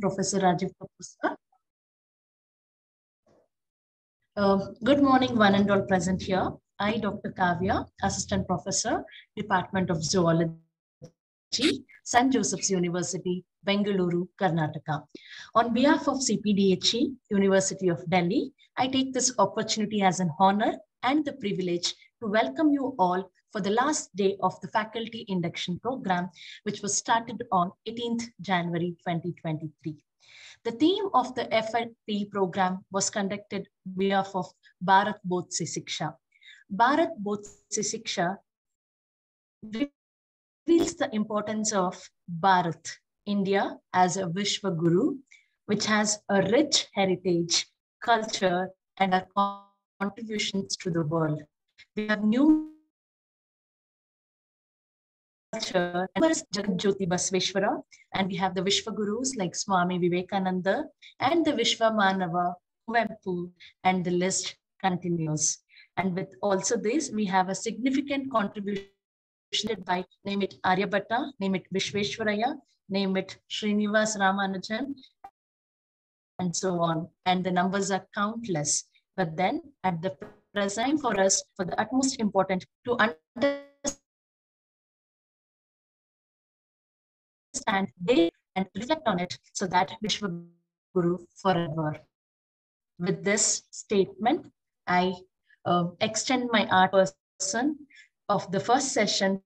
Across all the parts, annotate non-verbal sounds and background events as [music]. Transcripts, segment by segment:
Professor Rajiv Kapoor, uh, good morning, one and all present here. I, Dr. Kavya, Assistant Professor, Department of Zoology, St. Joseph's University, Bengaluru, Karnataka. On behalf of CPDHE, University of Delhi, I take this opportunity as an honor and the privilege to welcome you all for the last day of the faculty induction program, which was started on 18th January 2023. The theme of the FFP program was conducted behalf of Bharat Bodh Se Siksha. Bharat Bodh Se Siksha reveals the importance of Bharat, India as a Vishwa Guru, which has a rich heritage, culture, and contributions to the world. We have new Jagjyoti Basveshwara, and we have the Vishwa Gurus like Swami Vivekananda and the Vishwa Manava, Kuvempu, and the list continues. And with also this, we have a significant contribution by name it Aryabhatta, name it Vishveshwaraya, name it Srinivas Ramanujan, and so on. And the numbers are countless. But then at the present for us, for the utmost important to understand And they and reflect on it so that Vishwa Guru forever. With this statement, I uh, extend my art person of the first session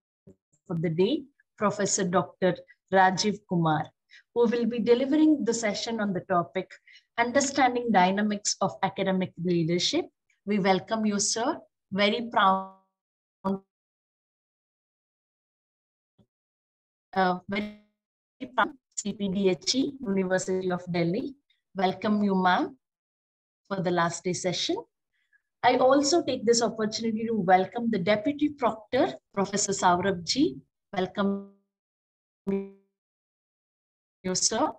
for the day, Professor Dr. Rajiv Kumar, who will be delivering the session on the topic Understanding Dynamics of Academic Leadership. We welcome you, sir. Very proud. Uh, very from CPDHE, University of Delhi. Welcome you, ma'am, for the last day session. I also take this opportunity to welcome the Deputy Proctor, Professor Saurabh Welcome you, sir.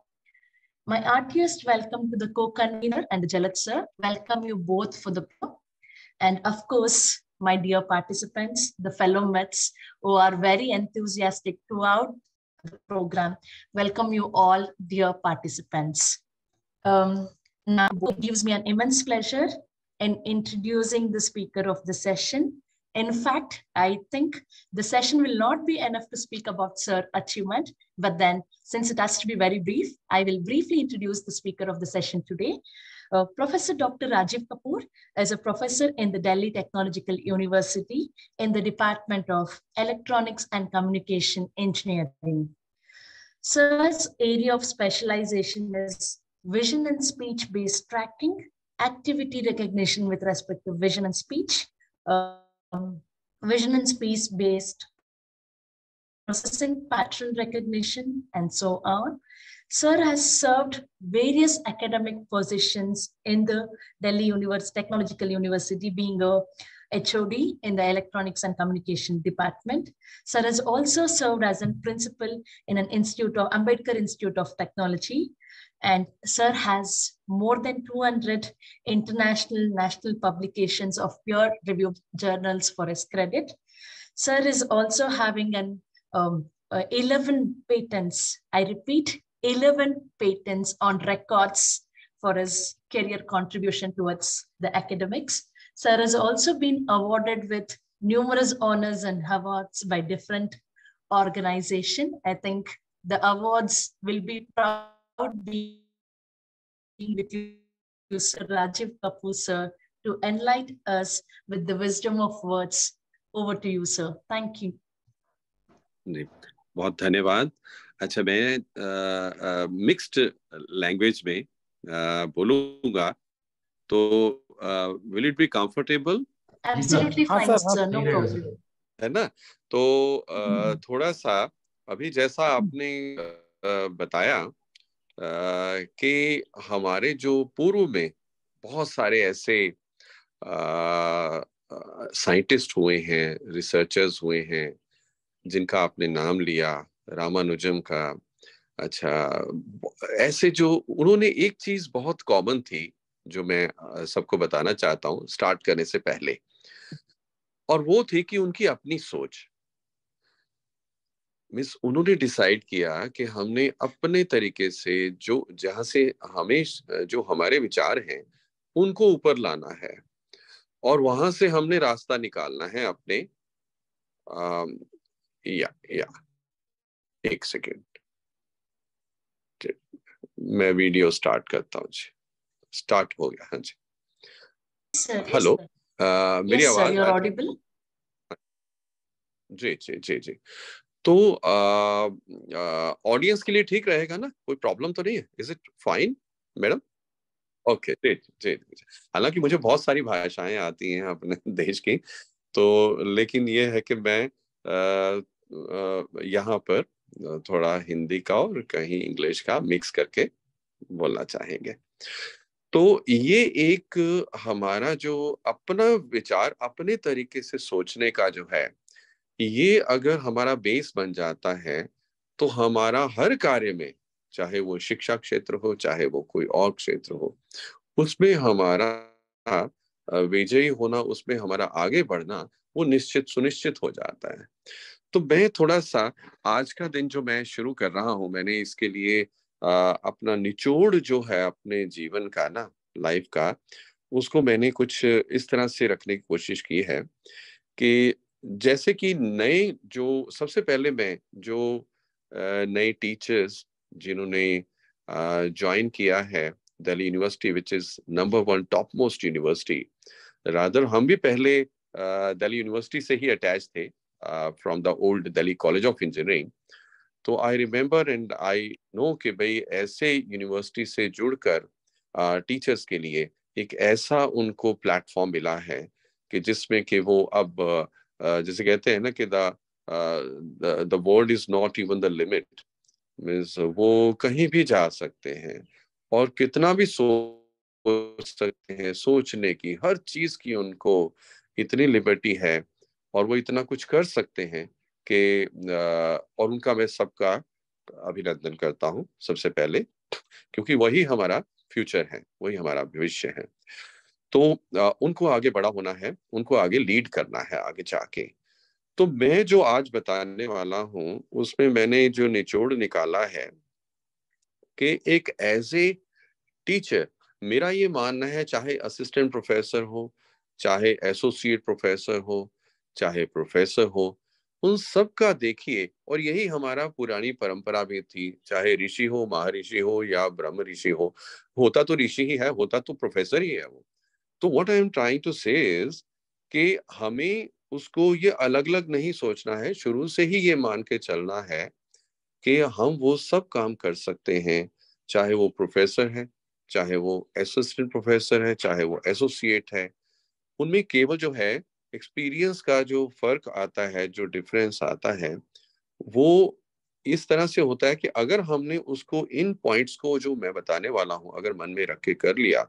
My Artiest, welcome to the co-convener and the Jalat sir. Welcome you both for the and of course, my dear participants, the fellow METs who are very enthusiastic throughout the program. Welcome you all, dear participants. Um, now, it gives me an immense pleasure in introducing the speaker of the session. In fact, I think the session will not be enough to speak about Sir achievement, but then since it has to be very brief, I will briefly introduce the speaker of the session today. Uh, professor Dr. Rajiv Kapoor is a professor in the Delhi Technological University in the Department of Electronics and Communication Engineering. Sir's area of specialization is vision and speech-based tracking, activity recognition with respect to vision and speech, um, vision and speech-based processing pattern recognition, and so on. Sir has served various academic positions in the Delhi Univers Technological University, being a HOD in the Electronics and Communication Department. Sir has also served as a principal in an institute of Ambedkar Institute of Technology. And Sir has more than 200 international national publications of peer review journals for his credit. Sir is also having an um, uh, 11 patents, I repeat, 11 patents on records for his career contribution towards the academics. Sir has also been awarded with numerous honors and awards by different organization. I think the awards will be proud being with you, Sir Rajiv Kapoor, sir, to enlighten us with the wisdom of words. Over to you, sir. Thank you. बहुत धन्यवाद अच्छा मैं mixed language में बोलूंगा तो will it be comfortable है ना तो आ, हम्म। थोड़ा सा अभी जैसा हम्म। आपने आ, बताया कि हमारे जो पूर्व में बहुत सारे ऐसे साइंटिस्ट हुए हैं रिसर्चर्स हुए हैं जिनका आपने नाम लिया रामानुजम का अच्छा ऐसे जो उन्होंने एक चीज बहुत कॉमन थी जो मैं सबको बताना चाहता हूँ स्टार्ट करने से पहले और वो थी कि उनकी अपनी सोच मिस उन्होंने डिसाइड किया कि हमने अपने तरीके से जो जहां से हमें जो हमारे विचार हैं उनको ऊपर लाना है और वहां से हमने रास्ता निकालना है अपने आ, या या एक सेकेंड मैं वीडियो स्टार्ट करता हूँ जी स्टार्ट हो गया हाँ जी हेलो मेरी आवाज ऑडिबल जी जी जी जी तो ऑडियंस के लिए ठीक रहेगा ना कोई प्रॉब्लम तो नहीं है is it fine madam okay जी जी हालांकि मुझे बहुत सारी भाषाएं आती हैं अपने [laughs] देश की तो लेकिन ये है कि मैं यहाँ पर थोड़ा हिंदी का और कहीं इंग्लिश का मिक्स करके बोलना चाहेंगे तो ये एक हमारा जो अपना विचार अपने तरीके से सोचने का जो है ये अगर हमारा बेस बन जाता है तो हमारा हर कार्य में चाहे वो शिक्षा क्षेत्र हो चाहे वो कोई और क्षेत्र हो उसमें हमारा विजयी होना उसमें हमारा आगे बढ़ना वो निश्चित सुनिश्चित हो जाता है तो मैं थोड़ा सा आज का दिन जो मैं शुरू कर रहा हूँ मैंने इसके लिए आ, अपना निचोड़ जो है अपने जीवन का ना लाइफ का उसको मैंने कुछ इस तरह से रखने की कोशिश की है कि जैसे कि नए जो सबसे पहले मैं जो नए टीचर्स जिन्होंने ज्वाइन किया है Delhi university which is number one top most university rather हम भी पहले दिल्ली यूनिवर्सिटी से ही अटैच थे from uh, from the old Delhi College of Engineering. तो I remember and I know कि भाई ऐसे यूनिवर्सिटी से जुड़कर टीचर्स uh, के लिए एक ऐसा उनको प्लेटफॉर्म मिला है कि जिसमें कि वो अब uh, जैसे कहते हैं ना कि the world is not even the limit means वो कहीं भी जा सकते हैं और कितना भी सोच सकते हैं सोचने की हर चीज की उनको इतनी लिबर्टी है और वो इतना कुछ कर सकते हैं कि और उनका मैं सबका अभिनंदन करता हूँ सबसे पहले क्योंकि वही हमारा फ्यूचर है वही हमारा भविष्य है तो उनको आगे बड़ा होना है उनको आगे लीड करना है आगे जाके तो मैं जो आज बताने वाला हूँ उसमें मैंने जो निचोड़ निकाला है कि एक एज ए टीचर मेरा ये मानना है चाहे असिस्टेंट प्रोफेसर हो चाहे एसोसिएट प्रोफेसर हो चाहे प्रोफेसर हो उन सब का देखिए और यही हमारा पुरानी परंपरा भी थी चाहे ऋषि हो महर्षि हो या ब्रह्म ऋषि हो होता तो ऋषि ही है होता तो प्रोफेसर ही है वो तो what I am trying to say कि हमें उसको ये अलग अलग नहीं सोचना है शुरू से ही ये मान के चलना है कि हम वो सब काम कर सकते हैं चाहे वो प्रोफेसर है चाहे वो एसिस्टेंट प्रोफेसर है चाहे वो एसोसिएट है उनमें केवल जो है एक्सपीरियंस का जो फर्क आता है जो डिफरेंस आता है वो इस तरह से होता है कि अगर हमने उसको इन पॉइंट्स को जो मैं बताने वाला हूं अगर मन में रख के कर लिया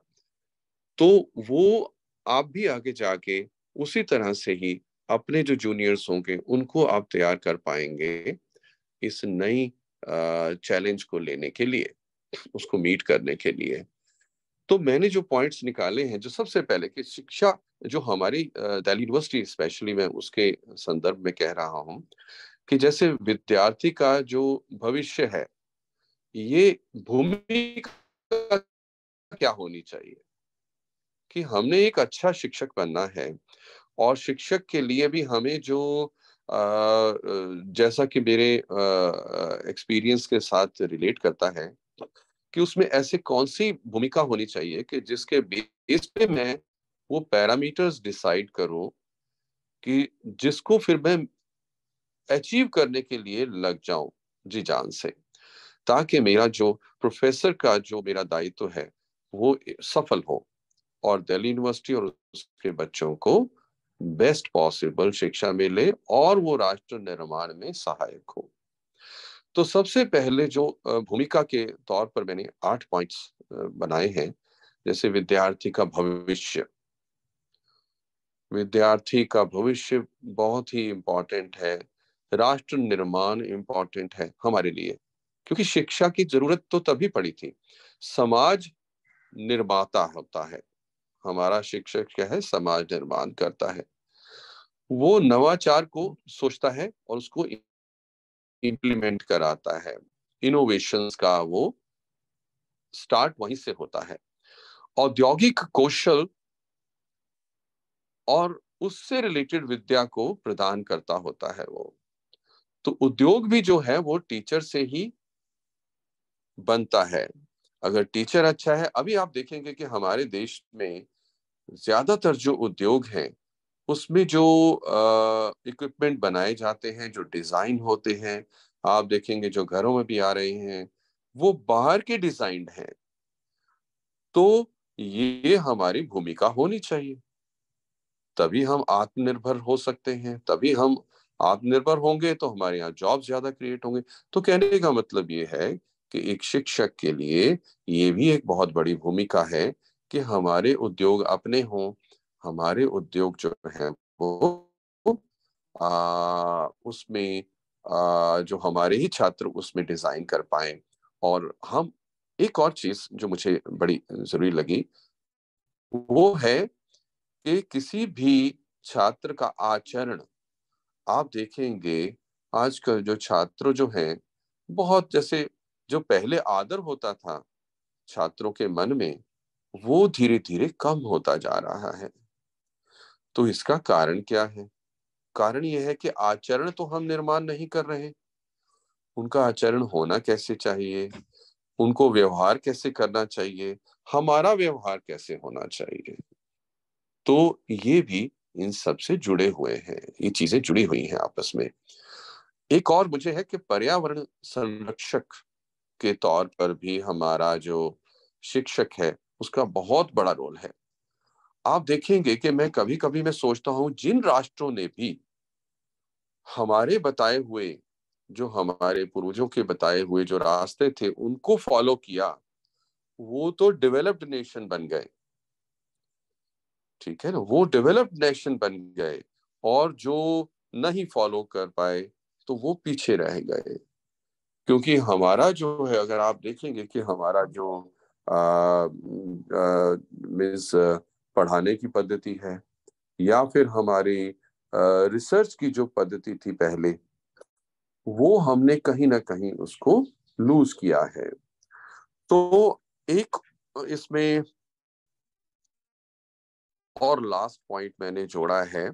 तो वो आप भी आगे जाके उसी तरह से ही अपने जो जूनियर्स होंगे उनको आप तैयार कर पाएंगे इस नई चैलेंज को लेने के लिए उसको मीट करने के लिए तो मैंने जो पॉइंट्स निकाले हैं जो सबसे पहले कि शिक्षा जो हमारी दिल्ली यूनिवर्सिटी स्पेशली मैं उसके संदर्भ में कह रहा हूँ कि जैसे विद्यार्थी का जो भविष्य है ये भूमिका क्या होनी चाहिए कि हमने एक अच्छा शिक्षक बनना है और शिक्षक के लिए भी हमें जो आ, जैसा कि मेरे एक्सपीरियंस के साथ रिलेट करता है कि उसमें ऐसे कौन सी भूमिका होनी चाहिए कि जिसके बेस पे मैं वो पैरामीटर्स डिसाइड करो कि जिसको फिर मैं अचीव करने के लिए लग जाऊं जी जान से ताकि मेरा जो प्रोफेसर का जो मेरा दायित्व है वो सफल हो और दिल्ली यूनिवर्सिटी और उसके बच्चों को बेस्ट पॉसिबल शिक्षा मिले और वो राष्ट्र निर्माण में सहायक हो तो सबसे पहले जो भूमिका के तौर पर मैंने आठ पॉइंट्स बनाए हैं जैसे विद्यार्थी का भविष्य विद्यार्थी का भविष्य बहुत ही इम्पोर्टेंट है राष्ट्र निर्माण इम्पोर्टेंट है हमारे लिए क्योंकि शिक्षा की जरूरत तो तभी पड़ी थी समाज निर्माता होता है हमारा शिक्षक क्या है समाज निर्माण करता है वो नवाचार को सोचता है और उसको इंप्लीमेंट कराता है इनोवेशन का वो स्टार्ट वहीं से होता है औद्योगिक कौशल और उससे रिलेटेड विद्या को प्रदान करता होता है वो तो उद्योग भी जो है वो टीचर से ही बनता है अगर टीचर अच्छा है अभी आप देखेंगे कि हमारे देश में ज्यादातर जो उद्योग हैं उसमें जो इक्विपमेंट बनाए जाते हैं जो डिजाइन होते हैं आप देखेंगे जो घरों में भी आ रहे हैं वो बाहर के डिजाइंड हैं तो ये हमारी भूमिका होनी चाहिए तभी हम आत्मनिर्भर हो सकते हैं तभी हम आत्मनिर्भर होंगे तो हमारे यहाँ जॉब ज्यादा क्रिएट होंगे तो कहने का मतलब ये है कि एक शिक्षक के लिए ये भी एक बहुत बड़ी भूमिका है कि हमारे उद्योग अपने हों हमारे उद्योग जो है वो आ, उसमें आ, जो हमारे ही छात्र उसमें डिजाइन कर पाए और हम एक और चीज जो मुझे बड़ी जरूरी लगी वो है कि किसी भी छात्र का आचरण आप देखेंगे आजकल जो छात्र जो हैं बहुत जैसे जो पहले आदर होता था छात्रों के मन में वो धीरे धीरे कम होता जा रहा है तो इसका कारण क्या है कारण यह है कि आचरण तो हम निर्माण नहीं कर रहे उनका आचरण होना कैसे चाहिए उनको व्यवहार कैसे करना चाहिए हमारा व्यवहार कैसे होना चाहिए तो ये भी इन सब से जुड़े हुए हैं ये चीजें जुड़ी हुई हैं आपस में एक और मुझे है कि पर्यावरण संरक्षक के तौर पर भी हमारा जो शिक्षक है उसका बहुत बड़ा रोल है आप देखेंगे कि मैं कभी कभी मैं सोचता हूं जिन राष्ट्रों ने भी हमारे बताए हुए जो हमारे पूर्वजों के बताए हुए जो रास्ते थे उनको फॉलो किया वो तो डेवलप्ड नेशन बन गए ठीक है ना वो डेवलप्ड नेशन बन गए और जो नहीं फॉलो कर पाए तो वो पीछे रह गए क्योंकि हमारा जो है अगर आप देखेंगे कि हमारा जो मीन्स पढ़ाने की पद्धति है या फिर हमारी रिसर्च की जो पद्धति थी पहले वो हमने कहीं ना कहीं उसको लूज किया है तो एक इसमें और लास्ट पॉइंट मैंने जोड़ा है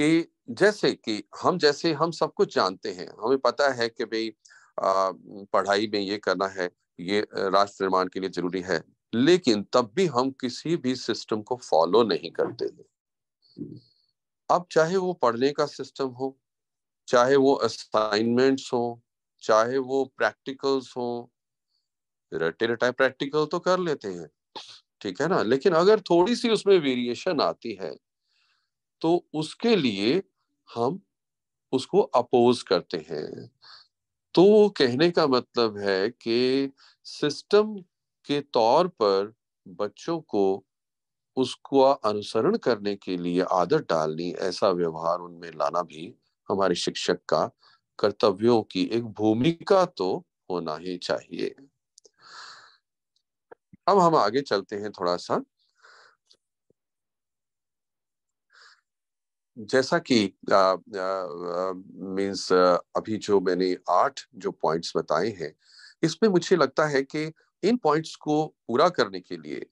कि जैसे कि हम जैसे हम सब कुछ जानते हैं हमें पता है कि भाई पढ़ाई में ये करना है ये राष्ट्र निर्माण के लिए जरूरी है लेकिन तब भी हम किसी भी सिस्टम को फॉलो नहीं करते हैं अब चाहे वो पढ़ने का सिस्टम हो चाहे वो असाइनमेंट्स हो चाहे वो प्रैक्टिकल्स हो रटे रटाए प्रैक्टिकल तो कर लेते हैं ठीक है ना लेकिन अगर थोड़ी सी उसमें वेरिएशन आती है तो उसके लिए हम उसको अपोज करते हैं तो कहने का मतलब है कि सिस्टम के तौर पर बच्चों को उसको अनुसरण करने के लिए आदत डालनी ऐसा व्यवहार उनमें लाना भी हमारे शिक्षक का कर्तव्यों की एक भूमिका तो होना ही चाहिए अब हम आगे चलते हैं थोड़ा सा जैसा कि मींस अभी जो मैंने आठ जो पॉइंट्स बताए हैं इसमें मुझे लगता है कि इन पॉइंट्स को पूरा करने के लिए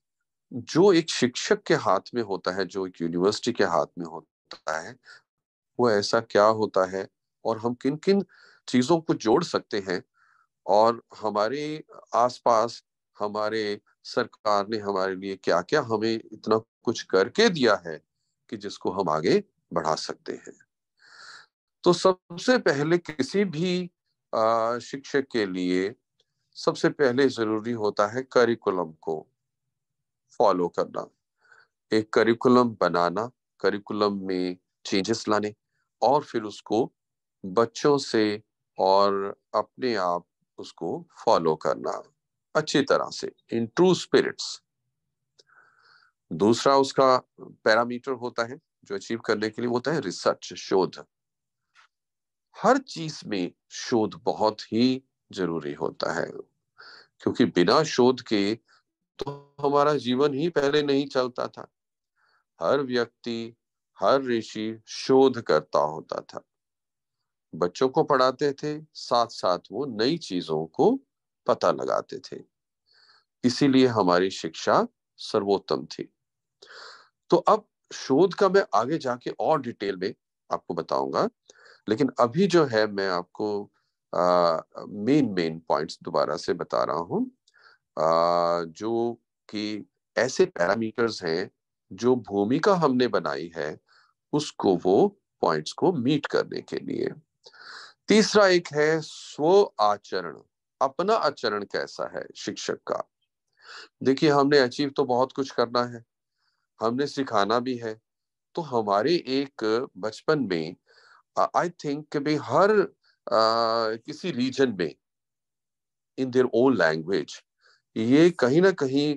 जो एक शिक्षक के हाथ में होता है जो एक यूनिवर्सिटी के हाथ में होता है वो ऐसा क्या होता है और हम किन किन चीज़ों को जोड़ सकते हैं और हमारे आसपास हमारे सरकार ने हमारे लिए क्या क्या हमें इतना कुछ करके दिया है कि जिसको हम आगे बढ़ा सकते हैं तो सबसे पहले किसी भी शिक्षक के लिए सबसे पहले जरूरी होता है करिकुलम को फॉलो करना एक करिकुलम बनाना करिकुलम में चेंजेस लाने और फिर उसको बच्चों से और अपने आप उसको फॉलो करना अच्छी तरह से इन ट्रू स्पिरिट्स दूसरा उसका पैरामीटर होता है जो अचीव करने के लिए होता है रिसर्च शोध हर चीज में शोध बहुत ही जरूरी होता है क्योंकि बिना शोध के तो हमारा जीवन ही पहले नहीं चलता था हर व्यक्ति हर ऋषि शोध करता होता था बच्चों को पढ़ाते थे साथ साथ वो नई चीजों को पता लगाते थे इसीलिए हमारी शिक्षा सर्वोत्तम थी तो अब शोध का मैं आगे जाके और डिटेल में आपको बताऊंगा लेकिन अभी जो है मैं आपको मेन मेन पॉइंट्स दोबारा से बता रहा हूँ जो कि ऐसे पैरामीटर्स हैं जो भूमिका हमने बनाई है उसको वो पॉइंट्स को मीट करने के लिए तीसरा एक है स्व आचरण अपना आचरण कैसा है शिक्षक का देखिए हमने अचीव तो बहुत कुछ करना है हमने सिखाना भी है तो हमारे एक बचपन में आई थिंक भी हर आ, किसी रीजन में इन देर ओन लैंग्वेज ये कहीं ना कहीं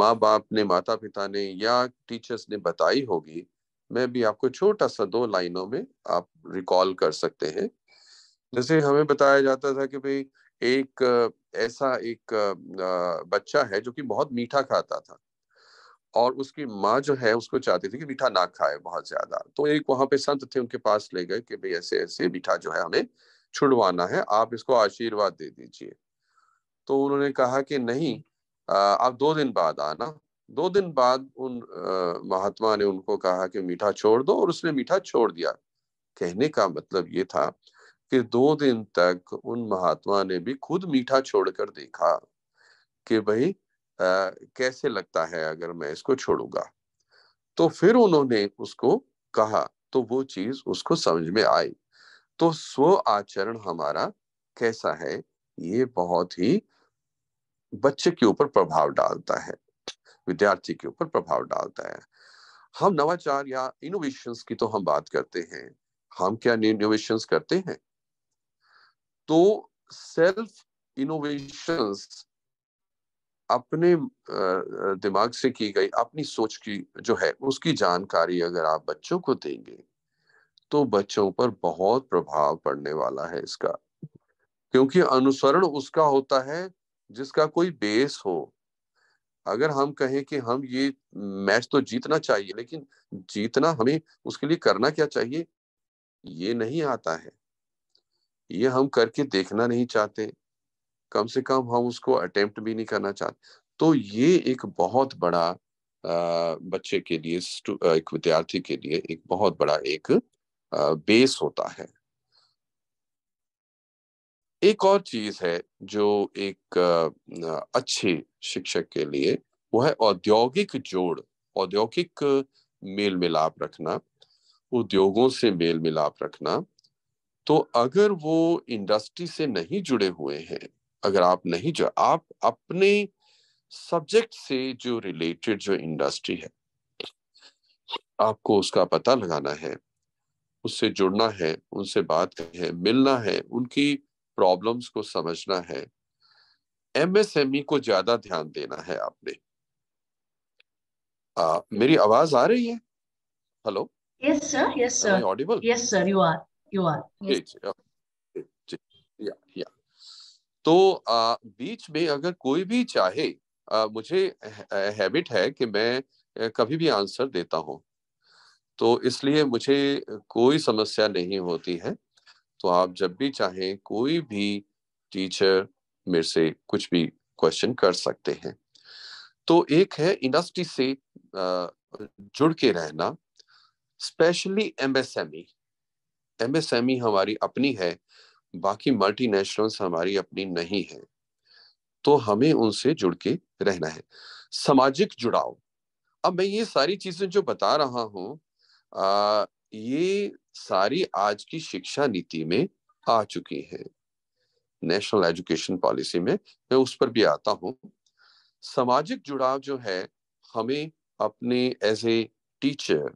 माँ बाप ने माता पिता ने या टीचर्स ने बताई होगी मैं भी आपको छोटा सा दो लाइनों में आप रिकॉल कर सकते हैं जैसे हमें बताया जाता था कि भाई एक ऐसा एक बच्चा है जो कि बहुत मीठा खाता था और उसकी माँ जो है उसको चाहती थी कि मीठा ना खाए बहुत ज्यादा तो एक वहां पे संत थे उनके पास ले गए कि भाई ऐसे ऐसे मीठा जो है हमें छुड़वाना है आप इसको आशीर्वाद दे दीजिए तो उन्होंने कहा कि नहीं आप दो दिन बाद आना दो दिन बाद उन महात्मा ने उनको कहा कि मीठा छोड़ दो और उसने मीठा छोड़ दिया कहने का मतलब ये था कि दो दिन तक उन महात्मा ने भी खुद मीठा छोड़कर देखा कि भाई कैसे लगता है अगर मैं इसको छोड़ूंगा तो फिर उन्होंने उसको कहा तो वो चीज उसको समझ में आई तो स्व आचरण हमारा कैसा है ये बहुत ही बच्चे के ऊपर प्रभाव डालता है विद्यार्थी के ऊपर प्रभाव डालता है हम नवाचार या इनोवेशंस की तो हम बात करते हैं हम क्या इनोवेशंस करते हैं तो सेल्फ इनोवेशंस अपने दिमाग से की गई अपनी सोच की जो है उसकी जानकारी अगर आप बच्चों को देंगे तो बच्चों पर बहुत प्रभाव पड़ने वाला है इसका क्योंकि अनुसरण उसका होता है जिसका कोई बेस हो अगर हम कहें कि हम ये मैच तो जीतना चाहिए लेकिन जीतना हमें उसके लिए करना क्या चाहिए ये नहीं आता है ये हम करके देखना नहीं चाहते कम से कम हम उसको अटेम्प्ट भी नहीं करना चाहते तो ये एक बहुत बड़ा बच्चे के लिए एक विद्यार्थी के लिए एक बहुत बड़ा एक बेस होता है एक और चीज है जो एक अच्छे शिक्षक के लिए वो है औद्योगिक जोड़ औद्योगिक मेल मिलाप रखना उद्योगों से मेल मिलाप रखना तो अगर वो इंडस्ट्री से नहीं जुड़े हुए हैं अगर आप नहीं जो आप अपने सब्जेक्ट से जो रिलेटेड जो इंडस्ट्री है आपको उसका पता लगाना है उससे जुड़ना है उनसे बात करनी है मिलना है उनकी प्रॉब्लम्स को समझना है एमएसएमई को ज्यादा ध्यान देना है आपने आ, मेरी आवाज आ रही है hello yes sir yes sir audible yes sir you are yeah yeah तो आ, बीच में अगर कोई भी चाहे आ, मुझे हैबिट है कि मैं कभी भी आंसर देता हूँ तो इसलिए मुझे कोई समस्या नहीं होती है तो आप जब भी चाहें कोई भी टीचर मेरे से कुछ भी क्वेश्चन कर सकते हैं तो एक है इंडस्ट्री से जुड़ के रहना स्पेशली एमएसएमई एमएसएमई e हमारी अपनी है बाकी मल्टीनेशनल्स हमारी अपनी नहीं है तो हमें उनसे जुड़ के रहना है सामाजिक जुड़ाव अब मैं ये सारी चीजें जो बता रहा आ, ये सारी आज की शिक्षा नीति में आ चुकी है नेशनल एजुकेशन पॉलिसी में मैं उस पर भी आता हूं सामाजिक जुड़ाव जो है हमें अपने एज ए टीचर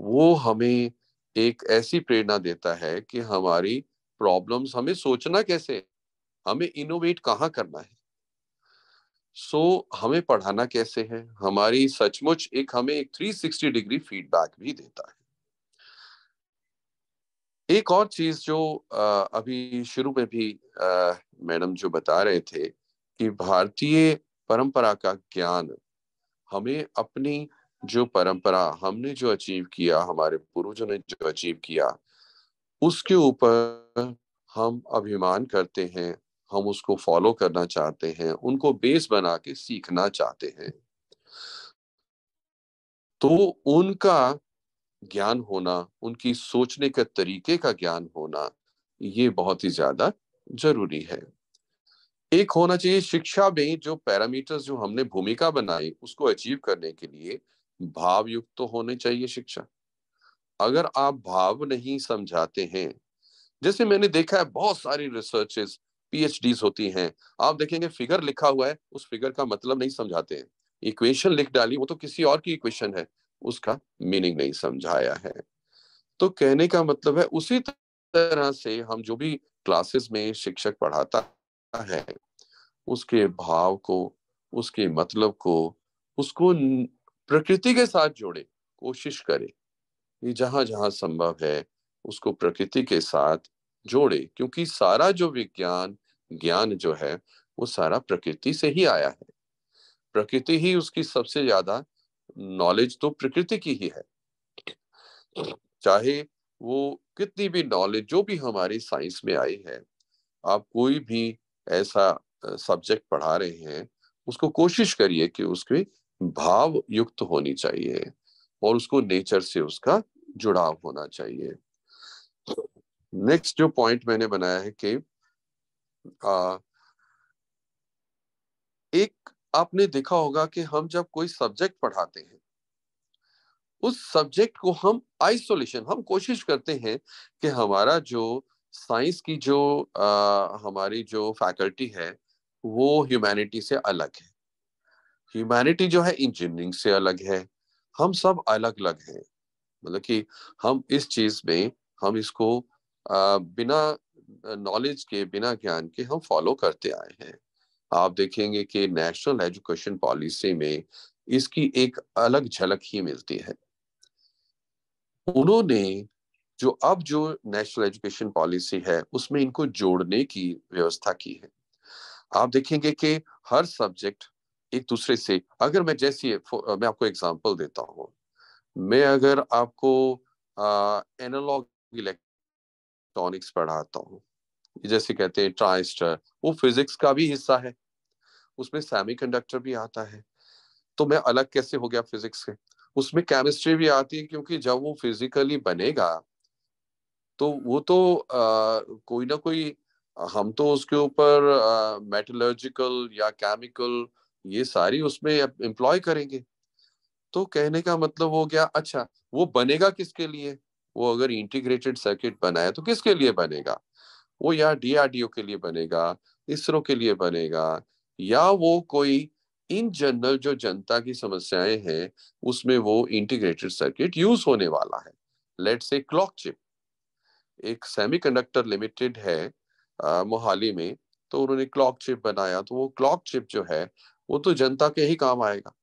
वो हमें एक ऐसी प्रेरणा देता है कि हमारी प्रॉब्लम्स हमें सोचना कैसे हमें इनोवेट कहाँ करना है सो so, हमें पढ़ाना कैसे है हमारी सचमुच एक हमें एक 360 डिग्री फीडबैक भी देता है एक और चीज जो अभी शुरू में भी मैडम जो बता रहे थे कि भारतीय परंपरा का ज्ञान हमें अपनी जो परंपरा हमने जो अचीव किया हमारे पूर्वजों ने जो अचीव किया उसके ऊपर हम अभिमान करते हैं हम उसको फॉलो करना चाहते हैं उनको बेस बना के सीखना चाहते हैं तो उनका ज्ञान होना उनकी सोचने के तरीके का ज्ञान होना ये बहुत ही ज्यादा जरूरी है एक होना चाहिए शिक्षा में जो पैरामीटर्स जो हमने भूमिका बनाई उसको अचीव करने के लिए भाव युक्त तो होने चाहिए शिक्षा अगर आप भाव नहीं समझाते हैं जैसे मैंने देखा है बहुत सारी रिसर्चेस पीएचडीज होती हैं आप देखेंगे फिगर लिखा हुआ है उस फिगर का मतलब नहीं समझाते हैं इक्वेशन लिख डाली वो तो किसी और की इक्वेशन है उसका मीनिंग नहीं समझाया है तो कहने का मतलब है उसी तरह से हम जो भी क्लासेस में शिक्षक पढ़ाता है उसके भाव को उसके मतलब को उसको प्रकृति के साथ जोड़े कोशिश करे ये जहां जहां संभव है उसको प्रकृति के साथ जोड़े क्योंकि सारा जो विज्ञान ज्ञान जो है वो सारा प्रकृति से ही आया है प्रकृति ही उसकी सबसे ज्यादा नॉलेज तो प्रकृति की ही है चाहे वो कितनी भी नॉलेज जो भी हमारी साइंस में आई है आप कोई भी ऐसा सब्जेक्ट पढ़ा रहे हैं उसको कोशिश करिए कि उसके भाव युक्त होनी चाहिए और उसको नेचर से उसका जुड़ाव होना चाहिए नेक्स्ट जो पॉइंट मैंने बनाया है कि आ, एक आपने देखा होगा कि हम जब कोई सब्जेक्ट पढ़ाते हैं उस सब्जेक्ट को हम आइसोलेशन हम कोशिश करते हैं कि हमारा जो साइंस की जो आ, हमारी जो फैकल्टी है वो ह्यूमैनिटी से अलग है ह्यूमैनिटी जो है इंजीनियरिंग से अलग है हम सब अलग अलग हैं मतलब कि हम इस चीज में हम इसको आ, बिना नॉलेज के बिना ज्ञान के हम फॉलो करते आए हैं आप देखेंगे कि नेशनल एजुकेशन पॉलिसी में इसकी एक अलग झलक ही मिलती है उन्होंने जो अब जो नेशनल एजुकेशन पॉलिसी है उसमें इनको जोड़ने की व्यवस्था की है आप देखेंगे कि हर सब्जेक्ट एक दूसरे से अगर मैं जैसी मैं आपको एग्जांपल देता हूँ मैं अगर आपको एनालॉग इलेक्ट्रॉनिक्स पढ़ाता हूँ जैसे कहते हैं ट्रांजिस्टर वो फिजिक्स का भी हिस्सा है उसमें सेमीकंडक्टर भी आता है तो मैं अलग कैसे हो गया फिजिक्स से उसमें केमिस्ट्री भी आती है क्योंकि जब वो फिजिकली बनेगा तो वो तो आ, कोई ना कोई हम तो उसके ऊपर मेटलर्जिकल या केमिकल ये सारी उसमें एम्प्लॉय करेंगे तो कहने का मतलब हो गया अच्छा वो बनेगा किसके लिए वो अगर इंटीग्रेटेड सर्किट बनाए तो किसके लिए बनेगा वो या डीआरडीओ के लिए बनेगा इसरो के लिए बनेगा या वो कोई इन जनरल जो जनता की समस्याएं हैं उसमें वो इंटीग्रेटेड सर्किट यूज होने वाला है लेट से क्लॉक चिप एक सेमीकंडक्टर लिमिटेड है मोहाली में तो उन्होंने क्लॉक चिप बनाया तो वो क्लॉक चिप जो है वो तो जनता के ही काम आएगा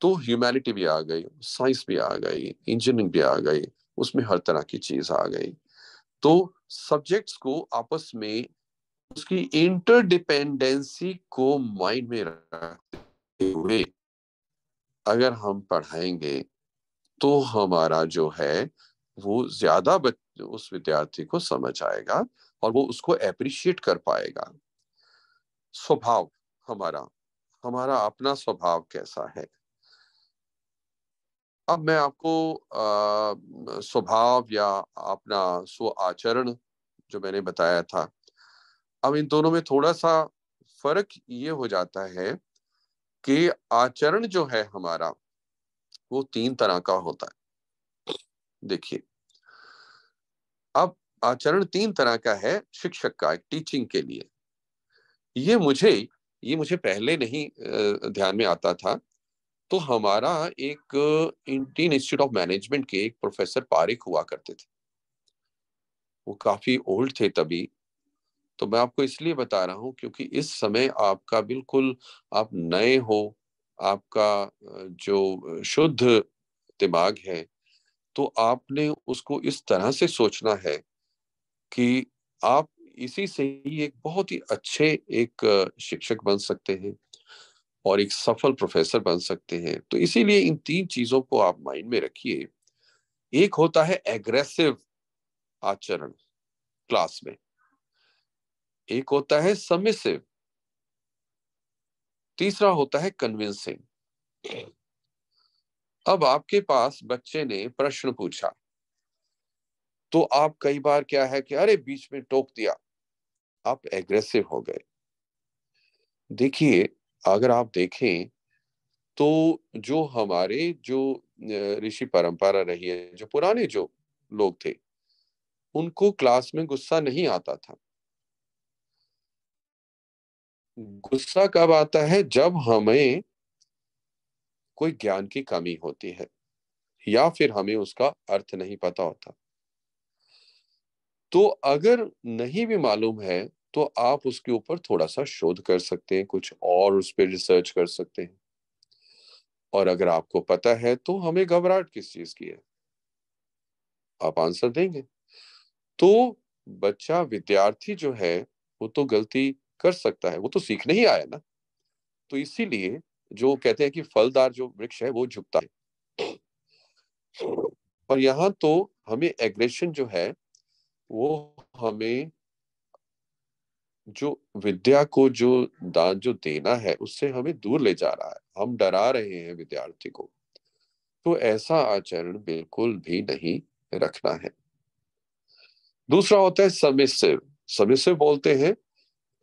तो ह्यूमैनिटी भी आ गई साइंस भी आ गई इंजीनियरिंग भी आ गई उसमें हर तरह की चीज आ गई तो सब्जेक्ट्स को आपस में उसकी इंटरडिपेंडेंसी को माइंड में रखते हुए अगर हम पढ़ाएंगे तो हमारा जो है वो ज्यादा उस विद्यार्थी को समझ आएगा और वो उसको एप्रिशिएट कर पाएगा स्वभाव हमारा हमारा अपना स्वभाव कैसा है अब मैं आपको स्वभाव या अपना स्व आचरण जो मैंने बताया था अब इन दोनों में थोड़ा सा फर्क ये हो जाता है कि आचरण जो है हमारा वो तीन तरह का होता है देखिए अब आचरण तीन तरह का है शिक्षक का टीचिंग के लिए ये मुझे ये मुझे पहले नहीं ध्यान में आता था तो हमारा एक इंडियन इंस्टीट्यूट ऑफ मैनेजमेंट के एक प्रोफेसर पारिक हुआ करते थे वो काफी ओल्ड थे तभी तो मैं आपको इसलिए बता रहा हूं क्योंकि इस समय आपका बिल्कुल आप नए हो आपका जो शुद्ध दिमाग है तो आपने उसको इस तरह से सोचना है कि आप इसी से ही एक बहुत ही अच्छे एक शिक्षक बन सकते हैं और एक सफल प्रोफेसर बन सकते हैं तो इसीलिए इन तीन चीजों को आप माइंड में रखिए एक होता है एग्रेसिव आचरण क्लास में एक होता है समिसिव तीसरा होता है कन्विंसिंग अब आपके पास बच्चे ने प्रश्न पूछा तो आप कई बार क्या है कि अरे बीच में टोक दिया आप एग्रेसिव हो गए देखिए अगर आप देखें तो जो हमारे जो ऋषि परंपरा रही है जो पुराने जो लोग थे उनको क्लास में गुस्सा नहीं आता था गुस्सा कब आता है जब हमें कोई ज्ञान की कमी होती है या फिर हमें उसका अर्थ नहीं पता होता तो अगर नहीं भी मालूम है तो आप उसके ऊपर थोड़ा सा शोध कर सकते हैं कुछ और उस पर रिसर्च कर सकते हैं और अगर आपको पता है तो हमें घबराहट किस चीज की है आप आंसर देंगे तो बच्चा विद्यार्थी जो है वो तो गलती कर सकता है वो तो सीखने ही आया ना तो इसीलिए जो कहते हैं कि फलदार जो वृक्ष है वो झुकता है और यहाँ तो हमें एग्रेशन जो है वो हमें जो विद्या को जो दान जो देना है उससे हमें दूर ले जा रहा है हम डरा रहे हैं विद्यार्थी को तो ऐसा आचरण बिल्कुल भी नहीं रखना है दूसरा होता है समिसिव समिसिव बोलते हैं